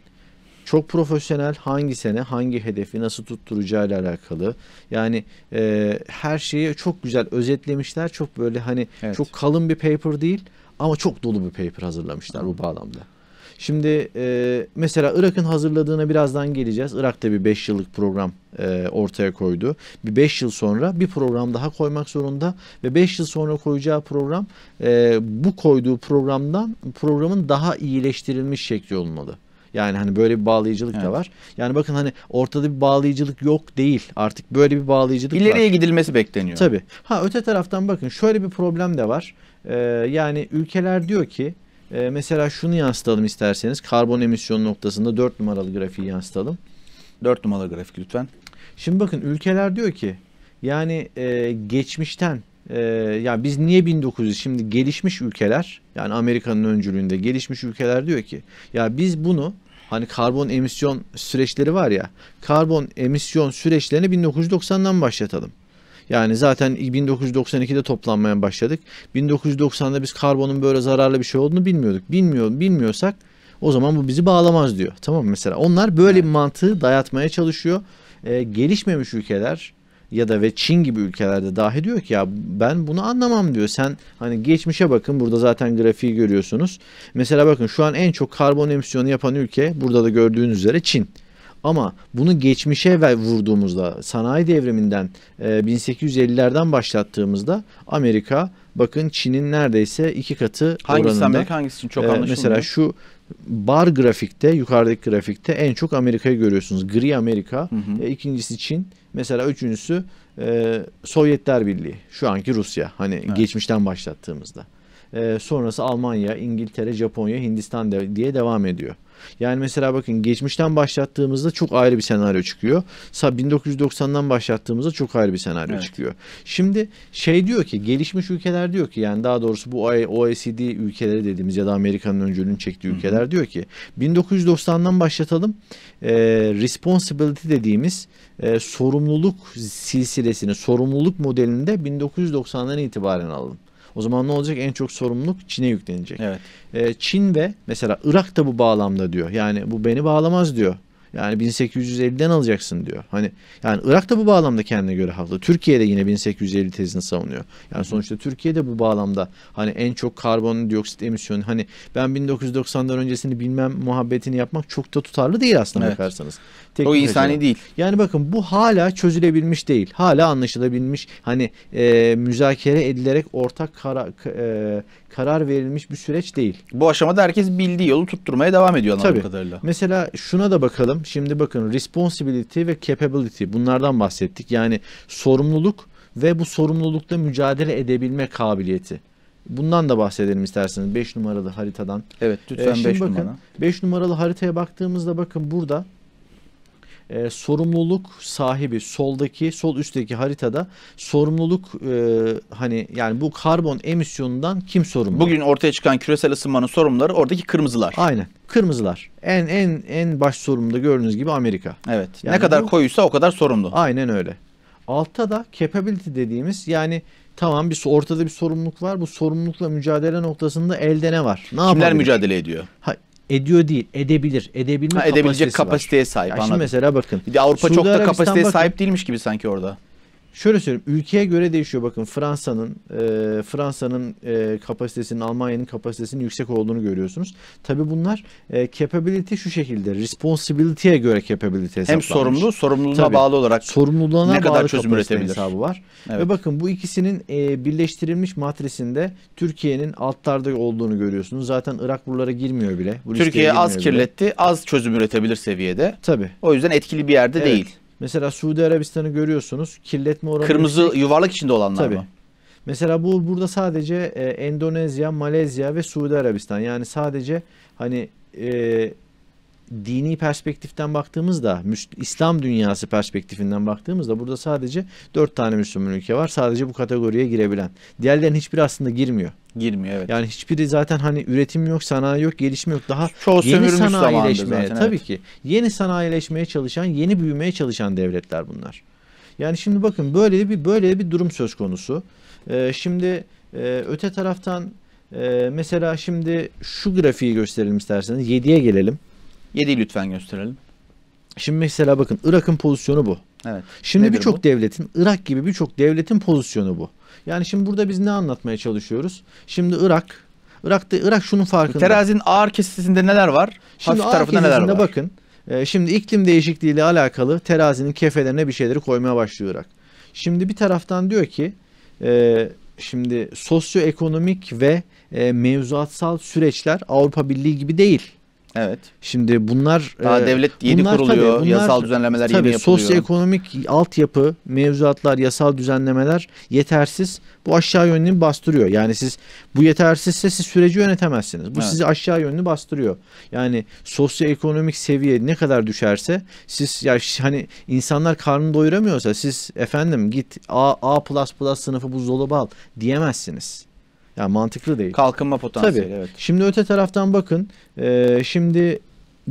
Çok profesyonel hangi sene hangi hedefi nasıl tutturacağıyla alakalı. Yani e, her şeyi çok güzel özetlemişler. Çok böyle hani evet. çok kalın bir paper değil ama çok dolu bir paper hazırlamışlar bu bağlamda. Şimdi e, mesela Irak'ın hazırladığına birazdan geleceğiz. Irak'ta bir 5 yıllık program e, ortaya koydu. Bir 5 yıl sonra bir program daha koymak zorunda ve 5 yıl sonra koyacağı program e, bu koyduğu programdan programın daha iyileştirilmiş şekli olmalı. Yani hani böyle bir bağlayıcılık evet. da var. Yani bakın hani ortada bir bağlayıcılık yok değil. Artık böyle bir bağlayıcılık İleriye var. İleriye gidilmesi bekleniyor. Tabii. Ha öte taraftan bakın şöyle bir problem de var. Ee, yani ülkeler diyor ki e, mesela şunu yansıtalım isterseniz. Karbon emisyon noktasında 4 numaralı grafiği yansıtalım. 4 numaralı grafik lütfen. Şimdi bakın ülkeler diyor ki yani e, geçmişten e, ee, yani biz niye 1900 şimdi gelişmiş ülkeler yani Amerika'nın öncülüğünde gelişmiş ülkeler diyor ki ya biz bunu hani karbon emisyon süreçleri var ya karbon emisyon süreçlerini 1990'dan başlatalım. Yani zaten 1992'de toplanmaya başladık. 1990'da biz karbonun böyle zararlı bir şey olduğunu bilmiyorduk. Bilmiyor, bilmiyorsak o zaman bu bizi bağlamaz diyor. Tamam mı mesela? Onlar böyle bir mantığı dayatmaya çalışıyor. Ee, gelişmemiş ülkeler ya da ve Çin gibi ülkelerde dahi diyor ki ya ben bunu anlamam diyor. Sen hani geçmişe bakın burada zaten grafiği görüyorsunuz. Mesela bakın şu an en çok karbon emisyonu yapan ülke burada da gördüğünüz üzere Çin. Ama bunu geçmişe vurduğumuzda sanayi devriminden 1850'lerden e, başlattığımızda Amerika bakın Çin'in neredeyse iki katı hangisi oranında. Hangisi Amerika hangisi için çok e, anlaşılmıyor. Mesela şu bar grafikte yukarıdaki grafikte en çok Amerika'yı görüyorsunuz. Gri Amerika. Hı hı. E, ikincisi Çin. Mesela üçüncüsü e, Sovyetler Birliği. Şu anki Rusya. Hani evet. geçmişten başlattığımızda. E, sonrası Almanya, İngiltere, Japonya, Hindistan diye devam ediyor. Yani mesela bakın geçmişten başlattığımızda çok ayrı bir senaryo çıkıyor. 1990'dan başlattığımızda çok ayrı bir senaryo evet. çıkıyor. Şimdi şey diyor ki gelişmiş ülkeler diyor ki yani daha doğrusu bu OECD ülkeleri dediğimiz ya da Amerika'nın öncülüğünü çektiği ülkeler hı diyor ki 1990'dan başlatalım. E, responsibility dediğimiz e, sorumluluk silsilesini, sorumluluk modelini de 1990'dan itibaren alalım. O zaman ne olacak? En çok sorumluluk Çin'e yüklenecek. Evet. Ee, Çin ve mesela Irak da bu bağlamda diyor. Yani bu beni bağlamaz diyor. Yani 1850'den alacaksın diyor. Hani yani Irak da bu bağlamda kendine göre haklı. Türkiye de yine 1850 tezini savunuyor. Yani sonuçta Türkiye de bu bağlamda hani en çok karbondioksit emisyonu hani ben 1990'dan öncesini bilmem muhabbetini yapmak çok da tutarlı değil aslında evet. bakarsanız. Teknik o insani açıdan. değil. Yani bakın bu hala çözülebilmiş değil. Hala anlaşılabilmiş hani e, müzakere edilerek ortak kara, e, karar verilmiş bir süreç değil. Bu aşamada herkes bildiği yolu tutturmaya devam ediyor anladığım kadarıyla. Mesela şuna da bakalım. Şimdi bakın responsibility ve capability bunlardan bahsettik. Yani sorumluluk ve bu sorumlulukta mücadele edebilme kabiliyeti. Bundan da bahsedelim isterseniz 5 numaralı haritadan. Evet lütfen 5 ee, numara. 5 numaralı haritaya baktığımızda bakın burada e, sorumluluk sahibi soldaki sol üstteki haritada sorumluluk e, hani yani bu karbon emisyonundan kim sorumlu? Bugün ortaya çıkan küresel ısınmanın sorumluları oradaki kırmızılar. Aynen. Kırmızılar. En en en baş sorumlu gördüğünüz gibi Amerika. Evet. Yani ne kadar bu, koyuysa o kadar sorumlu. Aynen öyle. Altta da capability dediğimiz yani tamam bir ortada bir sorumluluk var. Bu sorumlulukla mücadele noktasında elde ne var? Ne Kimler yapabilir? mücadele ediyor? Ha, ediyor değil, edebilir. Edebilme ha, edebilecek kapasitesi kapasiteye var. sahip. Yani şimdi mesela bakın. Bir de Avrupa Suudi çok da kapasiteye Arabistan sahip değilmiş gibi sanki orada şöyle söyleyeyim ülkeye göre değişiyor bakın Fransa'nın e, Fransa'nın e, kapasitesinin Almanya'nın kapasitesinin yüksek olduğunu görüyorsunuz. Tabi bunlar e, capability şu şekilde responsibility'ye göre capability hesaplanmış. Hem sorumlu sorumluluğuna Tabii, bağlı olarak sorumluluğuna ne bağlı kadar çözüm üretebilir hesabı var. Evet. Ve bakın bu ikisinin e, birleştirilmiş matrisinde Türkiye'nin altlarda olduğunu görüyorsunuz. Zaten Irak buralara girmiyor bile. Bu Türkiye az bile. kirletti az çözüm üretebilir seviyede. Tabi. O yüzden etkili bir yerde evet. değil. Mesela Suudi Arabistan'ı görüyorsunuz. Kirletme oranı Kırmızı yüksek. yuvarlak içinde olanlar Tabii. mı? Mesela bu burada sadece e, Endonezya, Malezya ve Suudi Arabistan. Yani sadece hani e, dini perspektiften baktığımızda, İslam dünyası perspektifinden baktığımızda burada sadece dört tane Müslüman ülke var. Sadece bu kategoriye girebilen. Diğerlerin hiçbiri aslında girmiyor. Girmiyor evet. Yani hiçbiri zaten hani üretim yok, sanayi yok, gelişme yok. Daha Çoğu yeni sanayileşmeye zaten, tabii evet. ki. Yeni sanayileşmeye çalışan, yeni büyümeye çalışan devletler bunlar. Yani şimdi bakın böyle bir böyle bir durum söz konusu. Ee, şimdi e, öte taraftan e, mesela şimdi şu grafiği gösterelim isterseniz 7'ye gelelim. 7'yi lütfen gösterelim. Şimdi mesela bakın Irak'ın pozisyonu bu. Evet. Şimdi birçok devletin, Irak gibi birçok devletin pozisyonu bu. Yani şimdi burada biz ne anlatmaya çalışıyoruz? Şimdi Irak, Irak'ta Irak şunun farkında. Terazinin ağır kesesinde neler var? Şimdi Hafif tarafında neler var? bakın. E, şimdi iklim değişikliği ile alakalı terazinin kefelerine bir şeyleri koymaya başlıyor Irak. Şimdi bir taraftan diyor ki e, şimdi sosyoekonomik ve e, mevzuatsal süreçler Avrupa Birliği gibi değil. Evet. Şimdi bunlar daha e, devlet yeni bunlar, kuruluyor. Tabii, bunlar, yasal düzenlemeler tabii, yeni yapılıyor. sosyoekonomik altyapı, mevzuatlar, yasal düzenlemeler yetersiz. Bu aşağı yönlü bastırıyor. Yani siz bu yetersizse siz süreci yönetemezsiniz. Bu evet. sizi aşağı yönlü bastırıyor. Yani sosyoekonomik seviye ne kadar düşerse siz ya hani insanlar karnını doyuramıyorsa siz efendim git A A++ sınıfı buzdolabı al diyemezsiniz. Yani mantıklı değil. Kalkınma potansiyeli Tabii. evet. Şimdi öte taraftan bakın. E, şimdi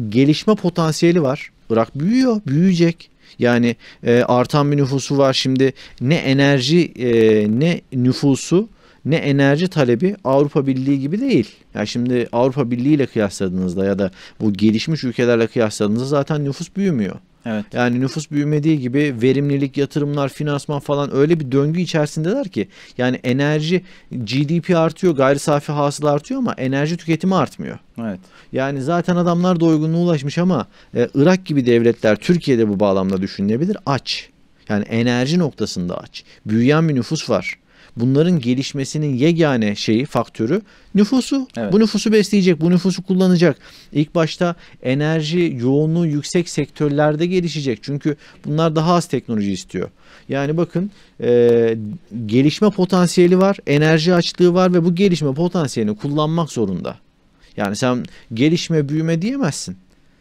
gelişme potansiyeli var. Irak büyüyor, büyüyecek. Yani e, artan bir nüfusu var. Şimdi ne enerji e, ne nüfusu ne enerji talebi Avrupa Birliği gibi değil. Ya yani şimdi Avrupa Birliği ile kıyasladığınızda ya da bu gelişmiş ülkelerle kıyasladığınızda zaten nüfus büyümüyor. Evet. Yani nüfus büyümediği gibi verimlilik, yatırımlar, finansman falan öyle bir döngü içerisindeler ki yani enerji GDP artıyor, gayri safi hasıla artıyor ama enerji tüketimi artmıyor. Evet. Yani zaten adamlar doygunluğa ulaşmış ama e, Irak gibi devletler Türkiye'de bu bağlamda düşünülebilir aç. Yani enerji noktasında aç. Büyüyen bir nüfus var bunların gelişmesinin yegane şeyi faktörü nüfusu. Evet. Bu nüfusu besleyecek, bu nüfusu kullanacak. İlk başta enerji yoğunluğu yüksek sektörlerde gelişecek. Çünkü bunlar daha az teknoloji istiyor. Yani bakın e, gelişme potansiyeli var, enerji açlığı var ve bu gelişme potansiyelini kullanmak zorunda. Yani sen gelişme büyüme diyemezsin.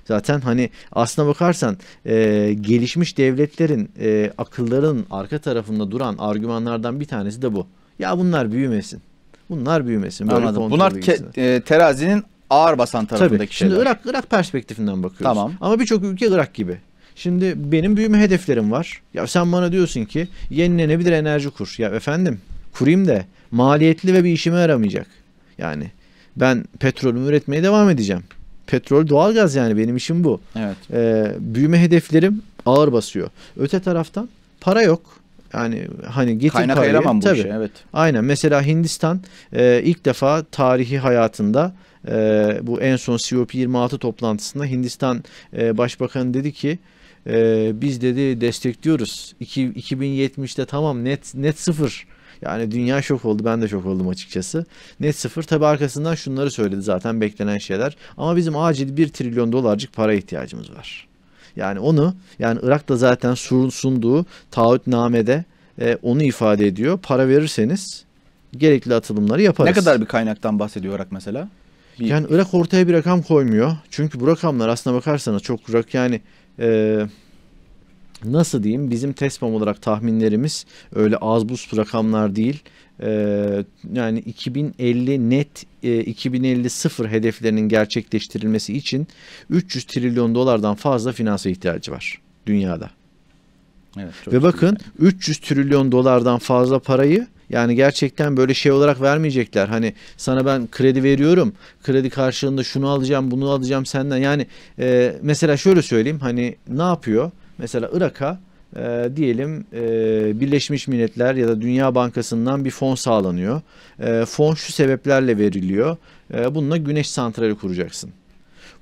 Zaten hani aslına bakarsan e, gelişmiş devletlerin e, akılların arka tarafında duran argümanlardan bir tanesi de bu. Ya bunlar büyümesin. Bunlar büyümesin. Böyle Anladım. Bunlar ke- e, terazinin ağır basan tarafındaki Tabii. Şimdi Irak, Irak perspektifinden bakıyoruz. Tamam. Ama birçok ülke Irak gibi. Şimdi benim büyüme hedeflerim var. Ya sen bana diyorsun ki yenilenebilir enerji kur. Ya efendim kurayım da maliyetli ve bir işime yaramayacak. Yani ben petrolümü üretmeye devam edeceğim petrol, doğalgaz yani benim işim bu. Evet. E, büyüme hedeflerim ağır basıyor. Öte taraftan para yok. Yani hani getir Kaynak parayı. Kaynak bu tabii. işe evet. Aynen mesela Hindistan e, ilk defa tarihi hayatında e, bu en son COP26 toplantısında Hindistan e, Başbakanı dedi ki e, biz dedi destekliyoruz. İki, 2070'te tamam net net sıfır yani dünya şok oldu. Ben de şok oldum açıkçası. Net sıfır. Tabi arkasından şunları söyledi zaten beklenen şeyler. Ama bizim acil 1 trilyon dolarcık para ihtiyacımız var. Yani onu yani Irak da zaten Sur'un sunduğu taahhütnamede e, onu ifade ediyor. Para verirseniz gerekli atılımları yaparız. Ne kadar bir kaynaktan bahsediyor Irak mesela? Bir... Yani Irak ortaya bir rakam koymuyor. Çünkü bu rakamlar aslına bakarsanız çok Irak yani e, nasıl diyeyim bizim TESPAM olarak tahminlerimiz öyle az buz rakamlar değil. Ee, yani 2050 net e, 2050 sıfır hedeflerinin gerçekleştirilmesi için 300 trilyon dolardan fazla finanse ihtiyacı var dünyada. Evet, Ve bakın yani. 300 trilyon dolardan fazla parayı yani gerçekten böyle şey olarak vermeyecekler. Hani sana ben kredi veriyorum. Kredi karşılığında şunu alacağım, bunu alacağım senden. Yani e, mesela şöyle söyleyeyim. Hani ne yapıyor? Mesela Irak'a e, diyelim e, Birleşmiş Milletler ya da Dünya Bankası'ndan bir fon sağlanıyor. E, fon şu sebeplerle veriliyor. E, bununla güneş santrali kuracaksın.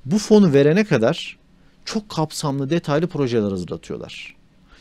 Bu fonu verene kadar çok kapsamlı detaylı projeler hazırlatıyorlar.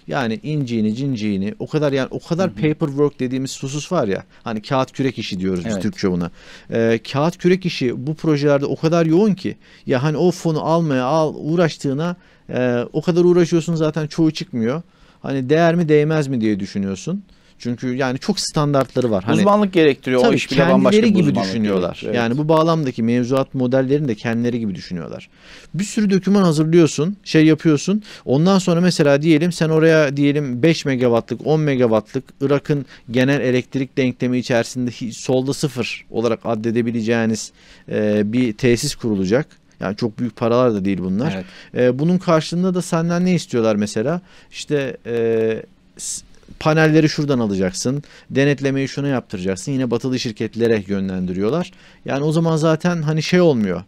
Yani inciğini cinciğini o kadar yani o kadar Hı-hı. paperwork dediğimiz susuz var ya hani kağıt kürek işi diyoruz evet. biz Türkçe buna. Ee, kağıt kürek işi bu projelerde o kadar yoğun ki ya hani o fonu almaya al uğraştığına e, o kadar uğraşıyorsun zaten çoğu çıkmıyor. Hani değer mi değmez mi diye düşünüyorsun. Çünkü yani çok standartları var. Hani, uzmanlık gerektiriyor. Tabii o iş bile kendileri gibi düşünüyorlar. Evet. Yani bu bağlamdaki mevzuat modellerini de kendileri gibi düşünüyorlar. Bir sürü doküman hazırlıyorsun, şey yapıyorsun. Ondan sonra mesela diyelim sen oraya diyelim 5 megawattlık, 10 megawattlık Irak'ın genel elektrik denklemi içerisinde solda sıfır olarak addedebileceğiniz e, bir tesis kurulacak. Yani çok büyük paralar da değil bunlar. Evet. E, bunun karşılığında da senden ne istiyorlar mesela? İşte e, panelleri şuradan alacaksın. Denetlemeyi şuna yaptıracaksın. Yine batılı şirketlere yönlendiriyorlar. Yani o zaman zaten hani şey olmuyor.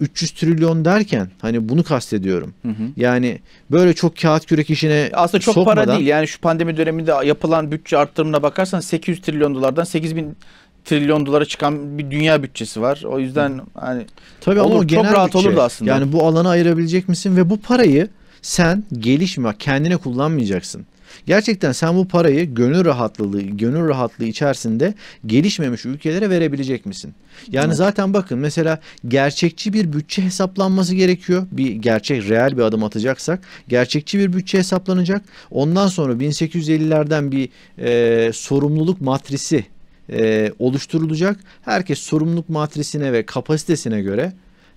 300 ee, trilyon derken hani bunu kastediyorum. Hı hı. Yani böyle çok kağıt kürek işine Aslında çok sokmadan, para değil. Yani şu pandemi döneminde yapılan bütçe arttırımına bakarsan 800 trilyon dolardan 8000 trilyon dolara çıkan bir dünya bütçesi var. O yüzden hı. hani Tabii olur, ama çok rahat olur olurdu aslında. Yani bu alanı ayırabilecek misin ve bu parayı sen gelişme kendine kullanmayacaksın. Gerçekten sen bu parayı gönül rahatlığı, gönül rahatlığı içerisinde gelişmemiş ülkelere verebilecek misin? Yani evet. zaten bakın mesela gerçekçi bir bütçe hesaplanması gerekiyor. Bir gerçek real bir adım atacaksak gerçekçi bir bütçe hesaplanacak. Ondan sonra 1850'lerden bir e, sorumluluk matrisi e, oluşturulacak. Herkes sorumluluk matrisine ve kapasitesine göre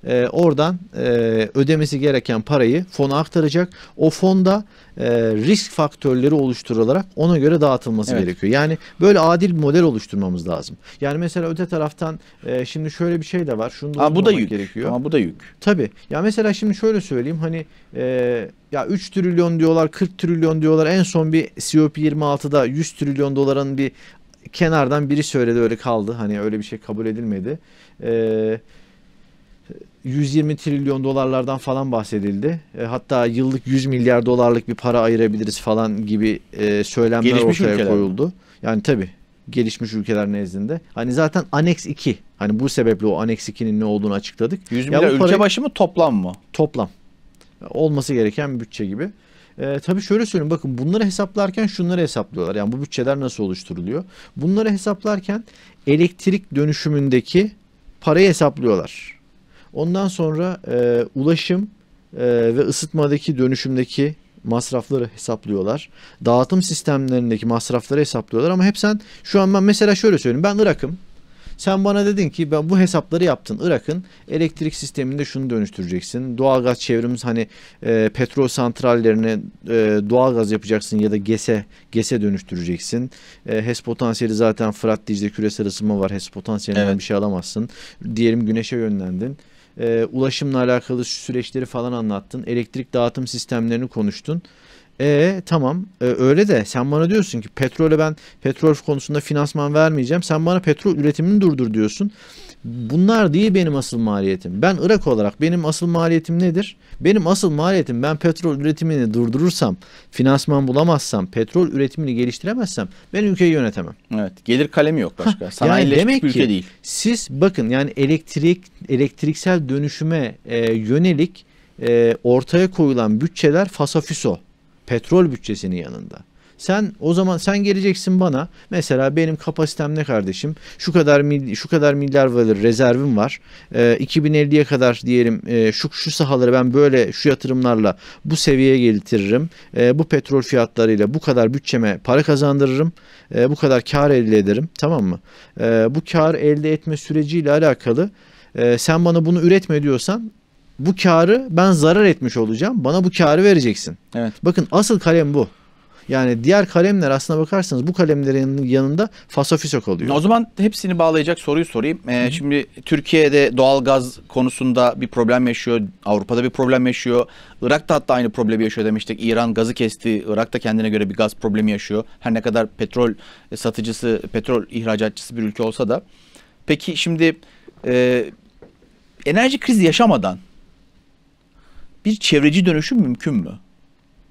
e, oradan e, ödemesi gereken parayı fona aktaracak. O fonda e, risk faktörleri oluşturularak ona göre dağıtılması evet. gerekiyor. Yani böyle adil bir model oluşturmamız lazım. Yani mesela öte taraftan e, şimdi şöyle bir şey de var. Şunu da Aa, bu da yük. gerekiyor. Ama bu da yük. Tabii. Ya mesela şimdi şöyle söyleyeyim hani e, ya 3 trilyon diyorlar 40 trilyon diyorlar en son bir COP26'da 100 trilyon doların bir kenardan biri söyledi öyle kaldı. Hani öyle bir şey kabul edilmedi. Eee 120 trilyon dolarlardan falan bahsedildi. E, hatta yıllık 100 milyar dolarlık bir para ayırabiliriz falan gibi e, söylemler gelişmiş ortaya ülkeler. koyuldu. Yani tabi gelişmiş ülkeler nezdinde. Hani zaten Annex 2 hani bu sebeple o Annex 2'nin ne olduğunu açıkladık. 100 milyar ya ülke parayı, başı mı toplam mı? Toplam. Olması gereken bütçe gibi. E, tabii şöyle söyleyeyim bakın bunları hesaplarken şunları hesaplıyorlar. Yani bu bütçeler nasıl oluşturuluyor? Bunları hesaplarken elektrik dönüşümündeki parayı hesaplıyorlar. Ondan sonra e, ulaşım e, ve ısıtmadaki dönüşümdeki masrafları hesaplıyorlar. Dağıtım sistemlerindeki masrafları hesaplıyorlar ama hep sen şu an ben mesela şöyle söyleyeyim ben Irak'ım. Sen bana dedin ki ben bu hesapları yaptın Irak'ın elektrik sisteminde şunu dönüştüreceksin. Doğalgaz çevrimiz hani e, petrol santrallerine e, doğalgaz yapacaksın ya da GES'e GES'e dönüştüreceksin. E, HES potansiyeli zaten Fırat Dicle küresel ısınma var. HES potansiyelinden evet. bir şey alamazsın. Diyelim güneşe yönlendin e, ulaşımla alakalı süreçleri falan anlattın. Elektrik dağıtım sistemlerini konuştun. E tamam e, öyle de sen bana diyorsun ki petrole ben petrol konusunda finansman vermeyeceğim. Sen bana petrol üretimini durdur diyorsun. Bunlar değil benim asıl maliyetim. Ben Irak olarak benim asıl maliyetim nedir? Benim asıl maliyetim ben petrol üretimini durdurursam, finansman bulamazsam, petrol üretimini geliştiremezsem ben ülkeyi yönetemem. Evet. Gelir kalemi yok başka. Ha, Sanayileşmiş yani demek bir ülke ki, değil. Siz bakın yani elektrik elektriksel dönüşüme e, yönelik e, ortaya koyulan bütçeler fasafiso. Petrol bütçesinin yanında. Sen o zaman sen geleceksin bana. Mesela benim kapasitem ne kardeşim? Şu kadar mil, şu kadar milyar varır rezervim var. E, ee, 2050'ye kadar diyelim e, şu şu sahaları ben böyle şu yatırımlarla bu seviyeye getiririm. E, bu petrol fiyatlarıyla bu kadar bütçeme para kazandırırım. E, bu kadar kar elde ederim. Tamam mı? E, bu kar elde etme süreciyle alakalı e, sen bana bunu üretme diyorsan bu karı ben zarar etmiş olacağım. Bana bu karı vereceksin. Evet. Bakın asıl kalem bu. Yani diğer kalemler aslına bakarsanız bu kalemlerin yanında fasofiso oluyor. O zaman hepsini bağlayacak soruyu sorayım. Ee, şimdi Türkiye'de doğal gaz konusunda bir problem yaşıyor. Avrupa'da bir problem yaşıyor. Irak da hatta aynı problemi yaşıyor demiştik. İran gazı kesti. Irak da kendine göre bir gaz problemi yaşıyor. Her ne kadar petrol e, satıcısı, petrol ihracatçısı bir ülke olsa da. Peki şimdi e, enerji krizi yaşamadan bir çevreci dönüşüm mümkün mü?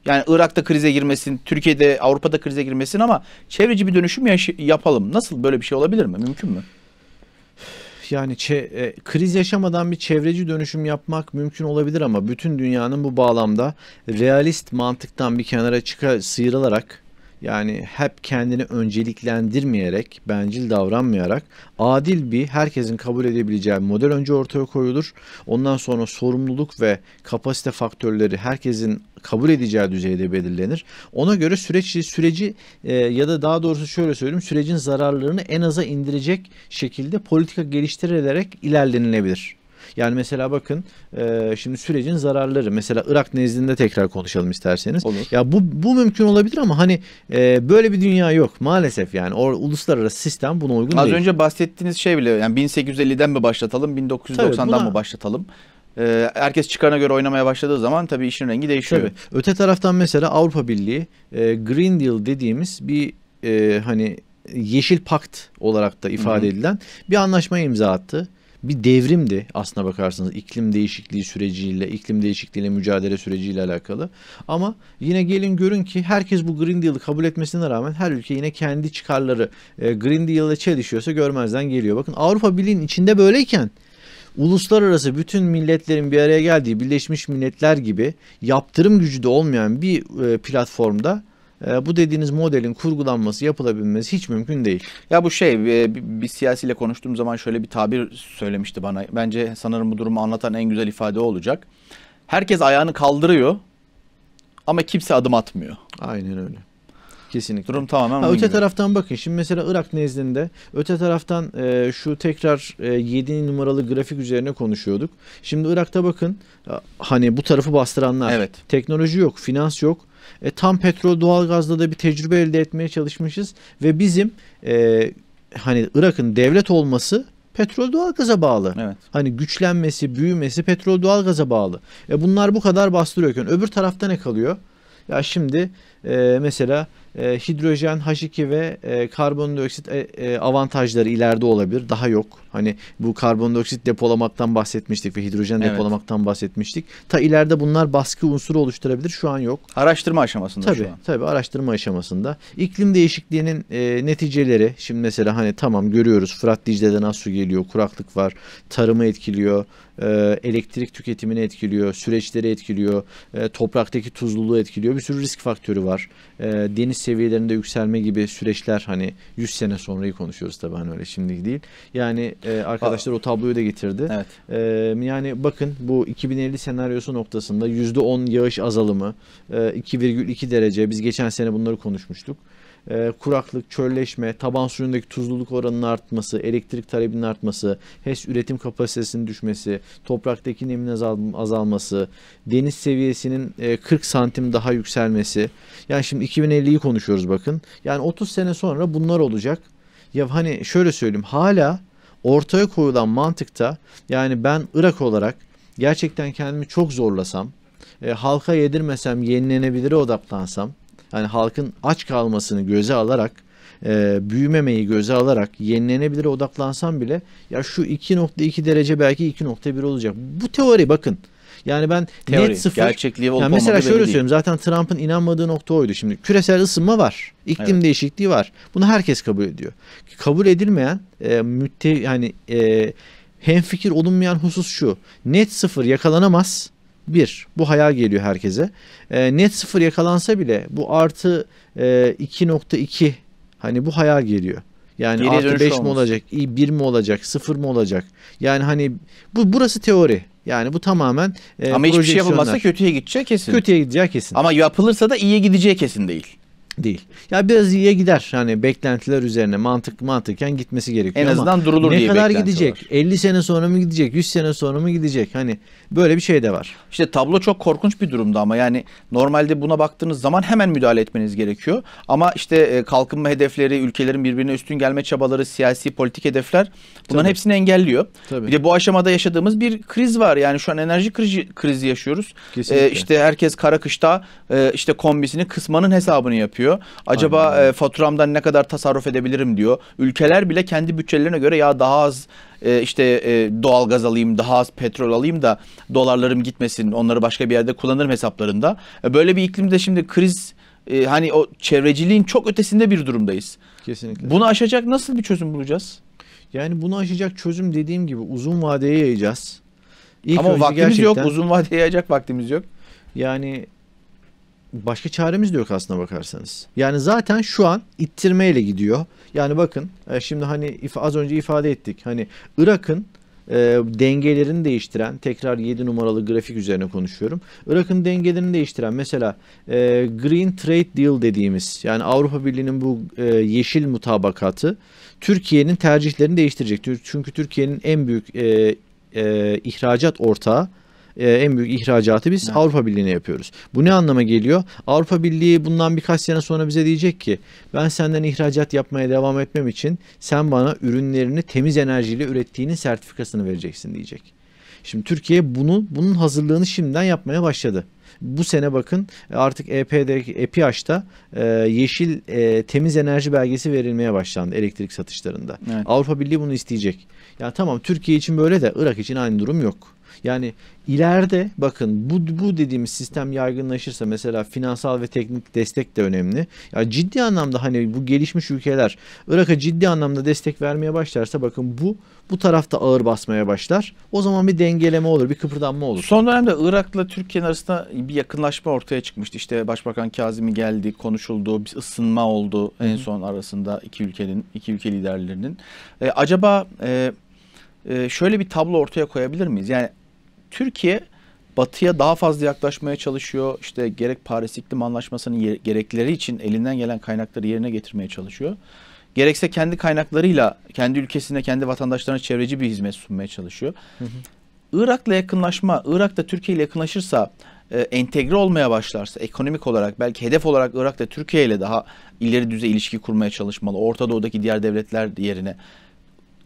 Yani Irak'ta krize girmesin, Türkiye'de, Avrupa'da krize girmesin ama çevreci bir dönüşüm yapalım. Nasıl böyle bir şey olabilir mi? Mümkün mü? yani e, kriz yaşamadan bir çevreci dönüşüm yapmak mümkün olabilir ama bütün dünyanın bu bağlamda realist mantıktan bir kenara çıkar sıyrılarak yani hep kendini önceliklendirmeyerek, bencil davranmayarak adil bir herkesin kabul edebileceği model önce ortaya koyulur. Ondan sonra sorumluluk ve kapasite faktörleri herkesin kabul edeceği düzeyde belirlenir. Ona göre süreç süreci e, ya da daha doğrusu şöyle söyleyeyim sürecin zararlarını en aza indirecek şekilde politika geliştirilerek ilerlenilebilir. Yani mesela bakın e, şimdi sürecin zararları. Mesela Irak nezdinde tekrar konuşalım isterseniz. Olur. Ya bu, bu mümkün olabilir ama hani e, böyle bir dünya yok maalesef yani. O, uluslararası sistem buna uygun Az değil. Az önce bahsettiğiniz şey bile yani 1850'den mi başlatalım 1990'dan Tabii, buna... mı başlatalım? E, herkes çıkana göre oynamaya başladığı zaman tabii işin rengi değişiyor. Tabii. Öte taraftan mesela Avrupa Birliği e, Green Deal dediğimiz bir e, hani yeşil pakt olarak da ifade Hı-hı. edilen bir anlaşmayı imza attı bir devrimdi aslına bakarsanız iklim değişikliği süreciyle, iklim değişikliğiyle mücadele süreciyle alakalı. Ama yine gelin görün ki herkes bu Green Deal'ı kabul etmesine rağmen her ülke yine kendi çıkarları e, Green Deal'la çelişiyorsa görmezden geliyor. Bakın Avrupa Birliği'nin içinde böyleyken uluslararası bütün milletlerin bir araya geldiği Birleşmiş Milletler gibi yaptırım gücü de olmayan bir e, platformda ee, bu dediğiniz modelin kurgulanması, yapılabilmesi hiç mümkün değil. Ya bu şey e, bir siyasiyle konuştuğum zaman şöyle bir tabir söylemişti bana. Bence sanırım bu durumu anlatan en güzel ifade olacak. Herkes ayağını kaldırıyor ama kimse adım atmıyor. Aynen öyle. Kesinlikle. Durum tamamen ha, Öte gibi. taraftan bakın şimdi mesela Irak nezdinde öte taraftan e, şu tekrar e, 7 numaralı grafik üzerine konuşuyorduk. Şimdi Irak'ta bakın e, hani bu tarafı bastıranlar. Evet. Teknoloji yok, finans yok. E, tam petrol doğalgazda da bir tecrübe elde etmeye çalışmışız ve bizim e, hani Irak'ın devlet olması petrol doğalgaza bağlı. Evet. Hani güçlenmesi, büyümesi petrol doğalgaza bağlı. E bunlar bu kadar bastırıyorken öbür tarafta ne kalıyor? Ya şimdi e, mesela e, hidrojen, H2 ve e, karbondioksit e, e, avantajları ileride olabilir. Daha yok. Hani bu karbondioksit depolamaktan bahsetmiştik ve hidrojen evet. depolamaktan bahsetmiştik. Ta ileride bunlar baskı unsuru oluşturabilir. Şu an yok. Araştırma aşamasında tabii, şu an. Tabii araştırma aşamasında. İklim değişikliğinin e, neticeleri şimdi mesela hani tamam görüyoruz Fırat Dicle'den az su geliyor, kuraklık var, tarımı etkiliyor, e, elektrik tüketimini etkiliyor, süreçleri etkiliyor, e, topraktaki tuzluluğu etkiliyor. Bir sürü risk faktörü var. E, deniz seviyelerinde yükselme gibi süreçler hani 100 sene sonrayı konuşuyoruz tabii hani öyle şimdi değil. Yani e, arkadaşlar o tabloyu da getirdi. Evet. E, yani bakın bu 2050 senaryosu noktasında %10 yağış azalımı, e, 2,2 derece biz geçen sene bunları konuşmuştuk e, kuraklık, çölleşme, taban suyundaki tuzluluk oranının artması, elektrik talebinin artması, HES üretim kapasitesinin düşmesi, topraktaki nemin azal azalması, deniz seviyesinin e, 40 santim daha yükselmesi. Yani şimdi 2050'yi konuşuyoruz bakın. Yani 30 sene sonra bunlar olacak. Ya hani şöyle söyleyeyim hala ortaya koyulan mantıkta yani ben Irak olarak gerçekten kendimi çok zorlasam, e, halka yedirmesem, yenilenebilire odaklansam yani halkın aç kalmasını göze alarak e, büyümemeyi göze alarak yenilenebilir odaklansam bile ya şu 2.2 derece belki 2.1 olacak. Bu teori bakın. Yani ben Teori, net sıfır. Gerçekliği olup yani mesela şöyle söyleyeyim. Değil. Zaten Trump'ın inanmadığı nokta oydu. Şimdi küresel ısınma var. iklim evet. değişikliği var. Bunu herkes kabul ediyor. Kabul edilmeyen e, mütte yani e, hemfikir olunmayan husus şu. Net sıfır yakalanamaz 1. Bu hayal geliyor herkese. E, net sıfır yakalansa bile bu artı e, 2.2 hani bu hayal geliyor. Yani Geri artı 5 mi olacak, 1 mi olacak, 0 mı olacak? Yani hani bu burası teori. Yani bu tamamen e, Ama hiçbir şey yapılmazsa kötüye gidecek kesin. Kötüye gidecek kesin. Ama yapılırsa da iyiye gideceği kesin değil değil. Ya biraz iyiye gider. Hani beklentiler üzerine mantık mantıken gitmesi gerekiyor. En azından ama durulur ne diye Ne kadar gidecek? Var. 50 sene sonra mı gidecek? 100 sene sonra mı gidecek? Hani böyle bir şey de var. İşte tablo çok korkunç bir durumda ama yani normalde buna baktığınız zaman hemen müdahale etmeniz gerekiyor. Ama işte e, kalkınma hedefleri, ülkelerin birbirine üstün gelme çabaları, siyasi politik hedefler bunların Tabii. hepsini engelliyor. Tabii. Bir de bu aşamada yaşadığımız bir kriz var. Yani şu an enerji krizi, krizi yaşıyoruz. E, Kesinlikle. Ee, işte herkes kara kışta e, işte kombisini kısmanın hesabını yapıyor düşünüyor. Acaba e, faturamdan ne kadar tasarruf edebilirim diyor. Ülkeler bile kendi bütçelerine göre ya daha az e, işte e, doğal gaz alayım, daha az petrol alayım da dolarlarım gitmesin, onları başka bir yerde kullanırım hesaplarında. E, böyle bir iklimde şimdi kriz e, hani o çevreciliğin çok ötesinde bir durumdayız. Kesinlikle. Bunu aşacak nasıl bir çözüm bulacağız? Yani bunu aşacak çözüm dediğim gibi uzun vadeye yayacağız. İlk Ama vaktimiz gerçekten... yok. Uzun vadeye yayacak vaktimiz yok. Yani başka çaremiz de yok aslına bakarsanız. Yani zaten şu an ittirmeyle gidiyor. Yani bakın e, şimdi hani az önce ifade ettik. Hani Irak'ın e, dengelerini değiştiren tekrar 7 numaralı grafik üzerine konuşuyorum. Irak'ın dengelerini değiştiren mesela e, Green Trade Deal dediğimiz yani Avrupa Birliği'nin bu e, yeşil mutabakatı Türkiye'nin tercihlerini değiştirecek. Çünkü Türkiye'nin en büyük e, e, ihracat ortağı e, en büyük ihracatı biz evet. Avrupa Birliği'ne yapıyoruz. Bu ne anlama geliyor? Avrupa Birliği bundan birkaç sene sonra bize diyecek ki ben senden ihracat yapmaya devam etmem için sen bana ürünlerini temiz enerjiyle ürettiğinin sertifikasını vereceksin diyecek. Şimdi Türkiye bunu bunun hazırlığını şimdiden yapmaya başladı. Bu sene bakın e, artık EP'deki EPH'da e, yeşil e, temiz enerji belgesi verilmeye başlandı elektrik satışlarında. Evet. Avrupa Birliği bunu isteyecek. Ya tamam Türkiye için böyle de Irak için aynı durum yok. Yani ileride bakın bu, bu dediğimiz sistem yaygınlaşırsa mesela finansal ve teknik destek de önemli. Ya ciddi anlamda hani bu gelişmiş ülkeler Irak'a ciddi anlamda destek vermeye başlarsa bakın bu bu tarafta ağır basmaya başlar. O zaman bir dengeleme olur, bir kıpırdanma olur. Son dönemde Irak'la Türkiye arasında bir yakınlaşma ortaya çıkmıştı. İşte Başbakan Kazimi geldi, konuşuldu, bir ısınma oldu Hı-hı. en son arasında iki ülkenin, iki ülke liderlerinin. Ee, acaba e, e, şöyle bir tablo ortaya koyabilir miyiz? Yani Türkiye batıya daha fazla yaklaşmaya çalışıyor. İşte gerek Paris İklim Anlaşması'nın gerekleri için elinden gelen kaynakları yerine getirmeye çalışıyor. Gerekse kendi kaynaklarıyla kendi ülkesine, kendi vatandaşlarına çevreci bir hizmet sunmaya çalışıyor. Hı hı. Irak'la yakınlaşma, Irak da Türkiye ile yakınlaşırsa, e, entegre olmaya başlarsa ekonomik olarak belki hedef olarak Irak da Türkiye ile daha ileri düzey ilişki kurmaya çalışmalı. Orta Doğu'daki diğer devletler yerine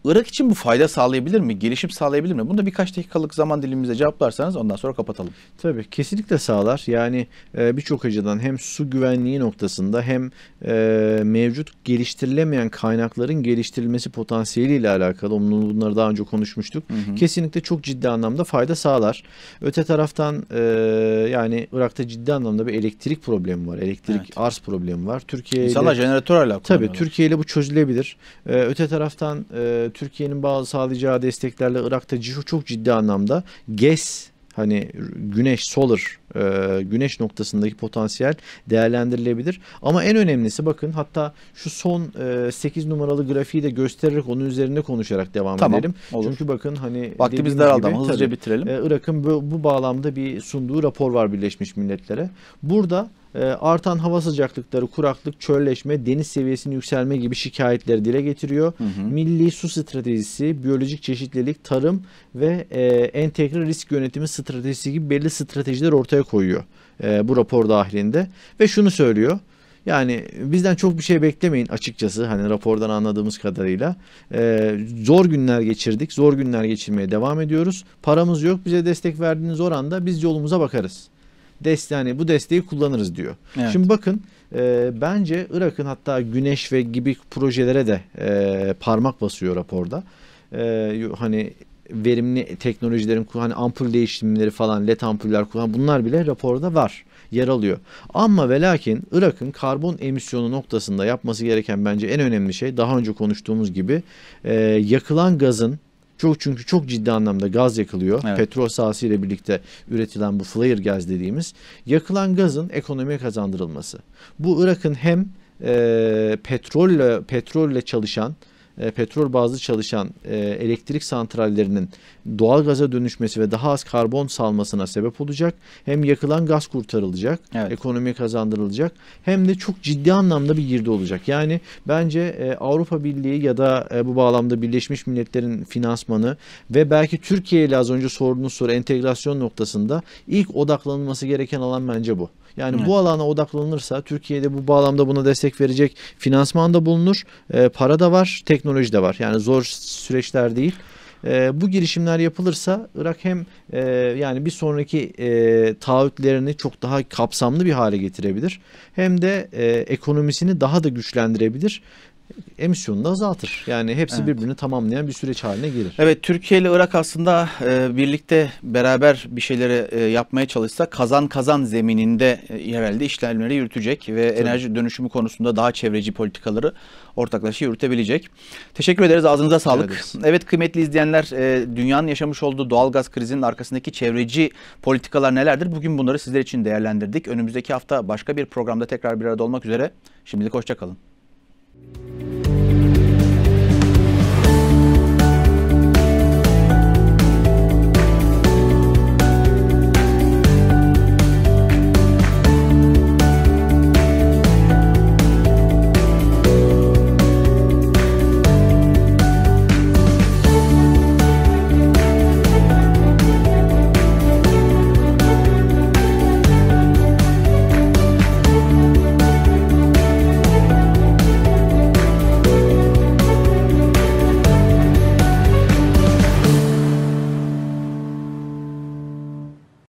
Irak için bu fayda sağlayabilir mi? Gelişim sağlayabilir mi? Bunu da birkaç dakikalık zaman dilimimize cevaplarsanız ondan sonra kapatalım. Tabii kesinlikle sağlar. Yani e, birçok açıdan hem su güvenliği noktasında hem e, mevcut geliştirilemeyen kaynakların geliştirilmesi potansiyeliyle alakalı. Bunları daha önce konuşmuştuk. Hı hı. Kesinlikle çok ciddi anlamda fayda sağlar. Öte taraftan e, yani Irak'ta ciddi anlamda bir elektrik problemi var. Elektrik evet. arz problemi var. Türkiye ile... İnsanlar jeneratör hala Tabii Türkiye ile bu çözülebilir. E, öte taraftan e, Türkiye'nin bazı sağlayacağı desteklerle Irak'ta çok ciddi anlamda GES hani güneş solar e, güneş noktasındaki potansiyel değerlendirilebilir. Ama en önemlisi bakın hatta şu son e, 8 numaralı grafiği de göstererek onun üzerinde konuşarak devam tamam, edelim. Olur. Çünkü bakın hani vaktimiz daraldı ama hızlıca bitirelim. E, Irak'ın bu, bu bağlamda bir sunduğu rapor var Birleşmiş Milletler'e. Burada ee, artan hava sıcaklıkları, kuraklık, çölleşme, deniz seviyesinin yükselme gibi şikayetleri dile getiriyor. Hı hı. Milli su stratejisi, biyolojik çeşitlilik, tarım ve e, entegre risk yönetimi stratejisi gibi belli stratejiler ortaya koyuyor e, bu rapor dahilinde. Ve şunu söylüyor. Yani bizden çok bir şey beklemeyin açıkçası hani rapordan anladığımız kadarıyla. Ee, zor günler geçirdik, zor günler geçirmeye devam ediyoruz. Paramız yok, bize destek verdiğiniz oranda biz yolumuza bakarız deste hani bu desteği kullanırız diyor. Evet. Şimdi bakın e, bence Irak'ın hatta Güneş ve gibi projelere de e, parmak basıyor raporda. E, hani verimli teknolojilerin hani ampul değişimleri falan led ampuller kullan bunlar bile raporda var yer alıyor. Ama ve lakin Irak'ın karbon emisyonu noktasında yapması gereken bence en önemli şey daha önce konuştuğumuz gibi e, yakılan gazın çok çünkü çok ciddi anlamda gaz yakılıyor. Evet. Petrol sahası ile birlikte üretilen bu flare gaz dediğimiz yakılan gazın ekonomiye kazandırılması. Bu Irak'ın hem e, petrolle petrolle çalışan e, petrol bazlı çalışan e, elektrik santrallerinin doğal gaza dönüşmesi ve daha az karbon salmasına sebep olacak. Hem yakılan gaz kurtarılacak, evet. ekonomiye kazandırılacak hem de çok ciddi anlamda bir girdi olacak. Yani bence e, Avrupa Birliği ya da e, bu bağlamda Birleşmiş Milletler'in finansmanı ve belki Türkiye ile az önce sorduğunuz soru entegrasyon noktasında ilk odaklanılması gereken alan bence bu. Yani evet. bu alana odaklanırsa Türkiye'de bu bağlamda buna destek verecek finansman da bulunur. E, para da var, teknoloji de var. Yani zor süreçler değil. E, bu girişimler yapılırsa Irak hem e, yani bir sonraki e, taahhütlerini çok daha kapsamlı bir hale getirebilir. Hem de e, ekonomisini daha da güçlendirebilir. Emisyonu da azaltır. Yani hepsi evet. birbirini tamamlayan bir süreç haline gelir. Evet Türkiye ile Irak aslında e, birlikte beraber bir şeyleri e, yapmaya çalışsa kazan kazan zemininde e, herhalde işlemleri yürütecek ve Tabii. enerji dönüşümü konusunda daha çevreci politikaları ortaklaşa yürütebilecek. Teşekkür ederiz. Ağzınıza sağlık. Evet, kıymetli izleyenler e, dünyanın yaşamış olduğu doğal gaz krizinin arkasındaki çevreci politikalar nelerdir? Bugün bunları sizler için değerlendirdik. Önümüzdeki hafta başka bir programda tekrar bir arada olmak üzere. Şimdilik hoşçakalın. Bye.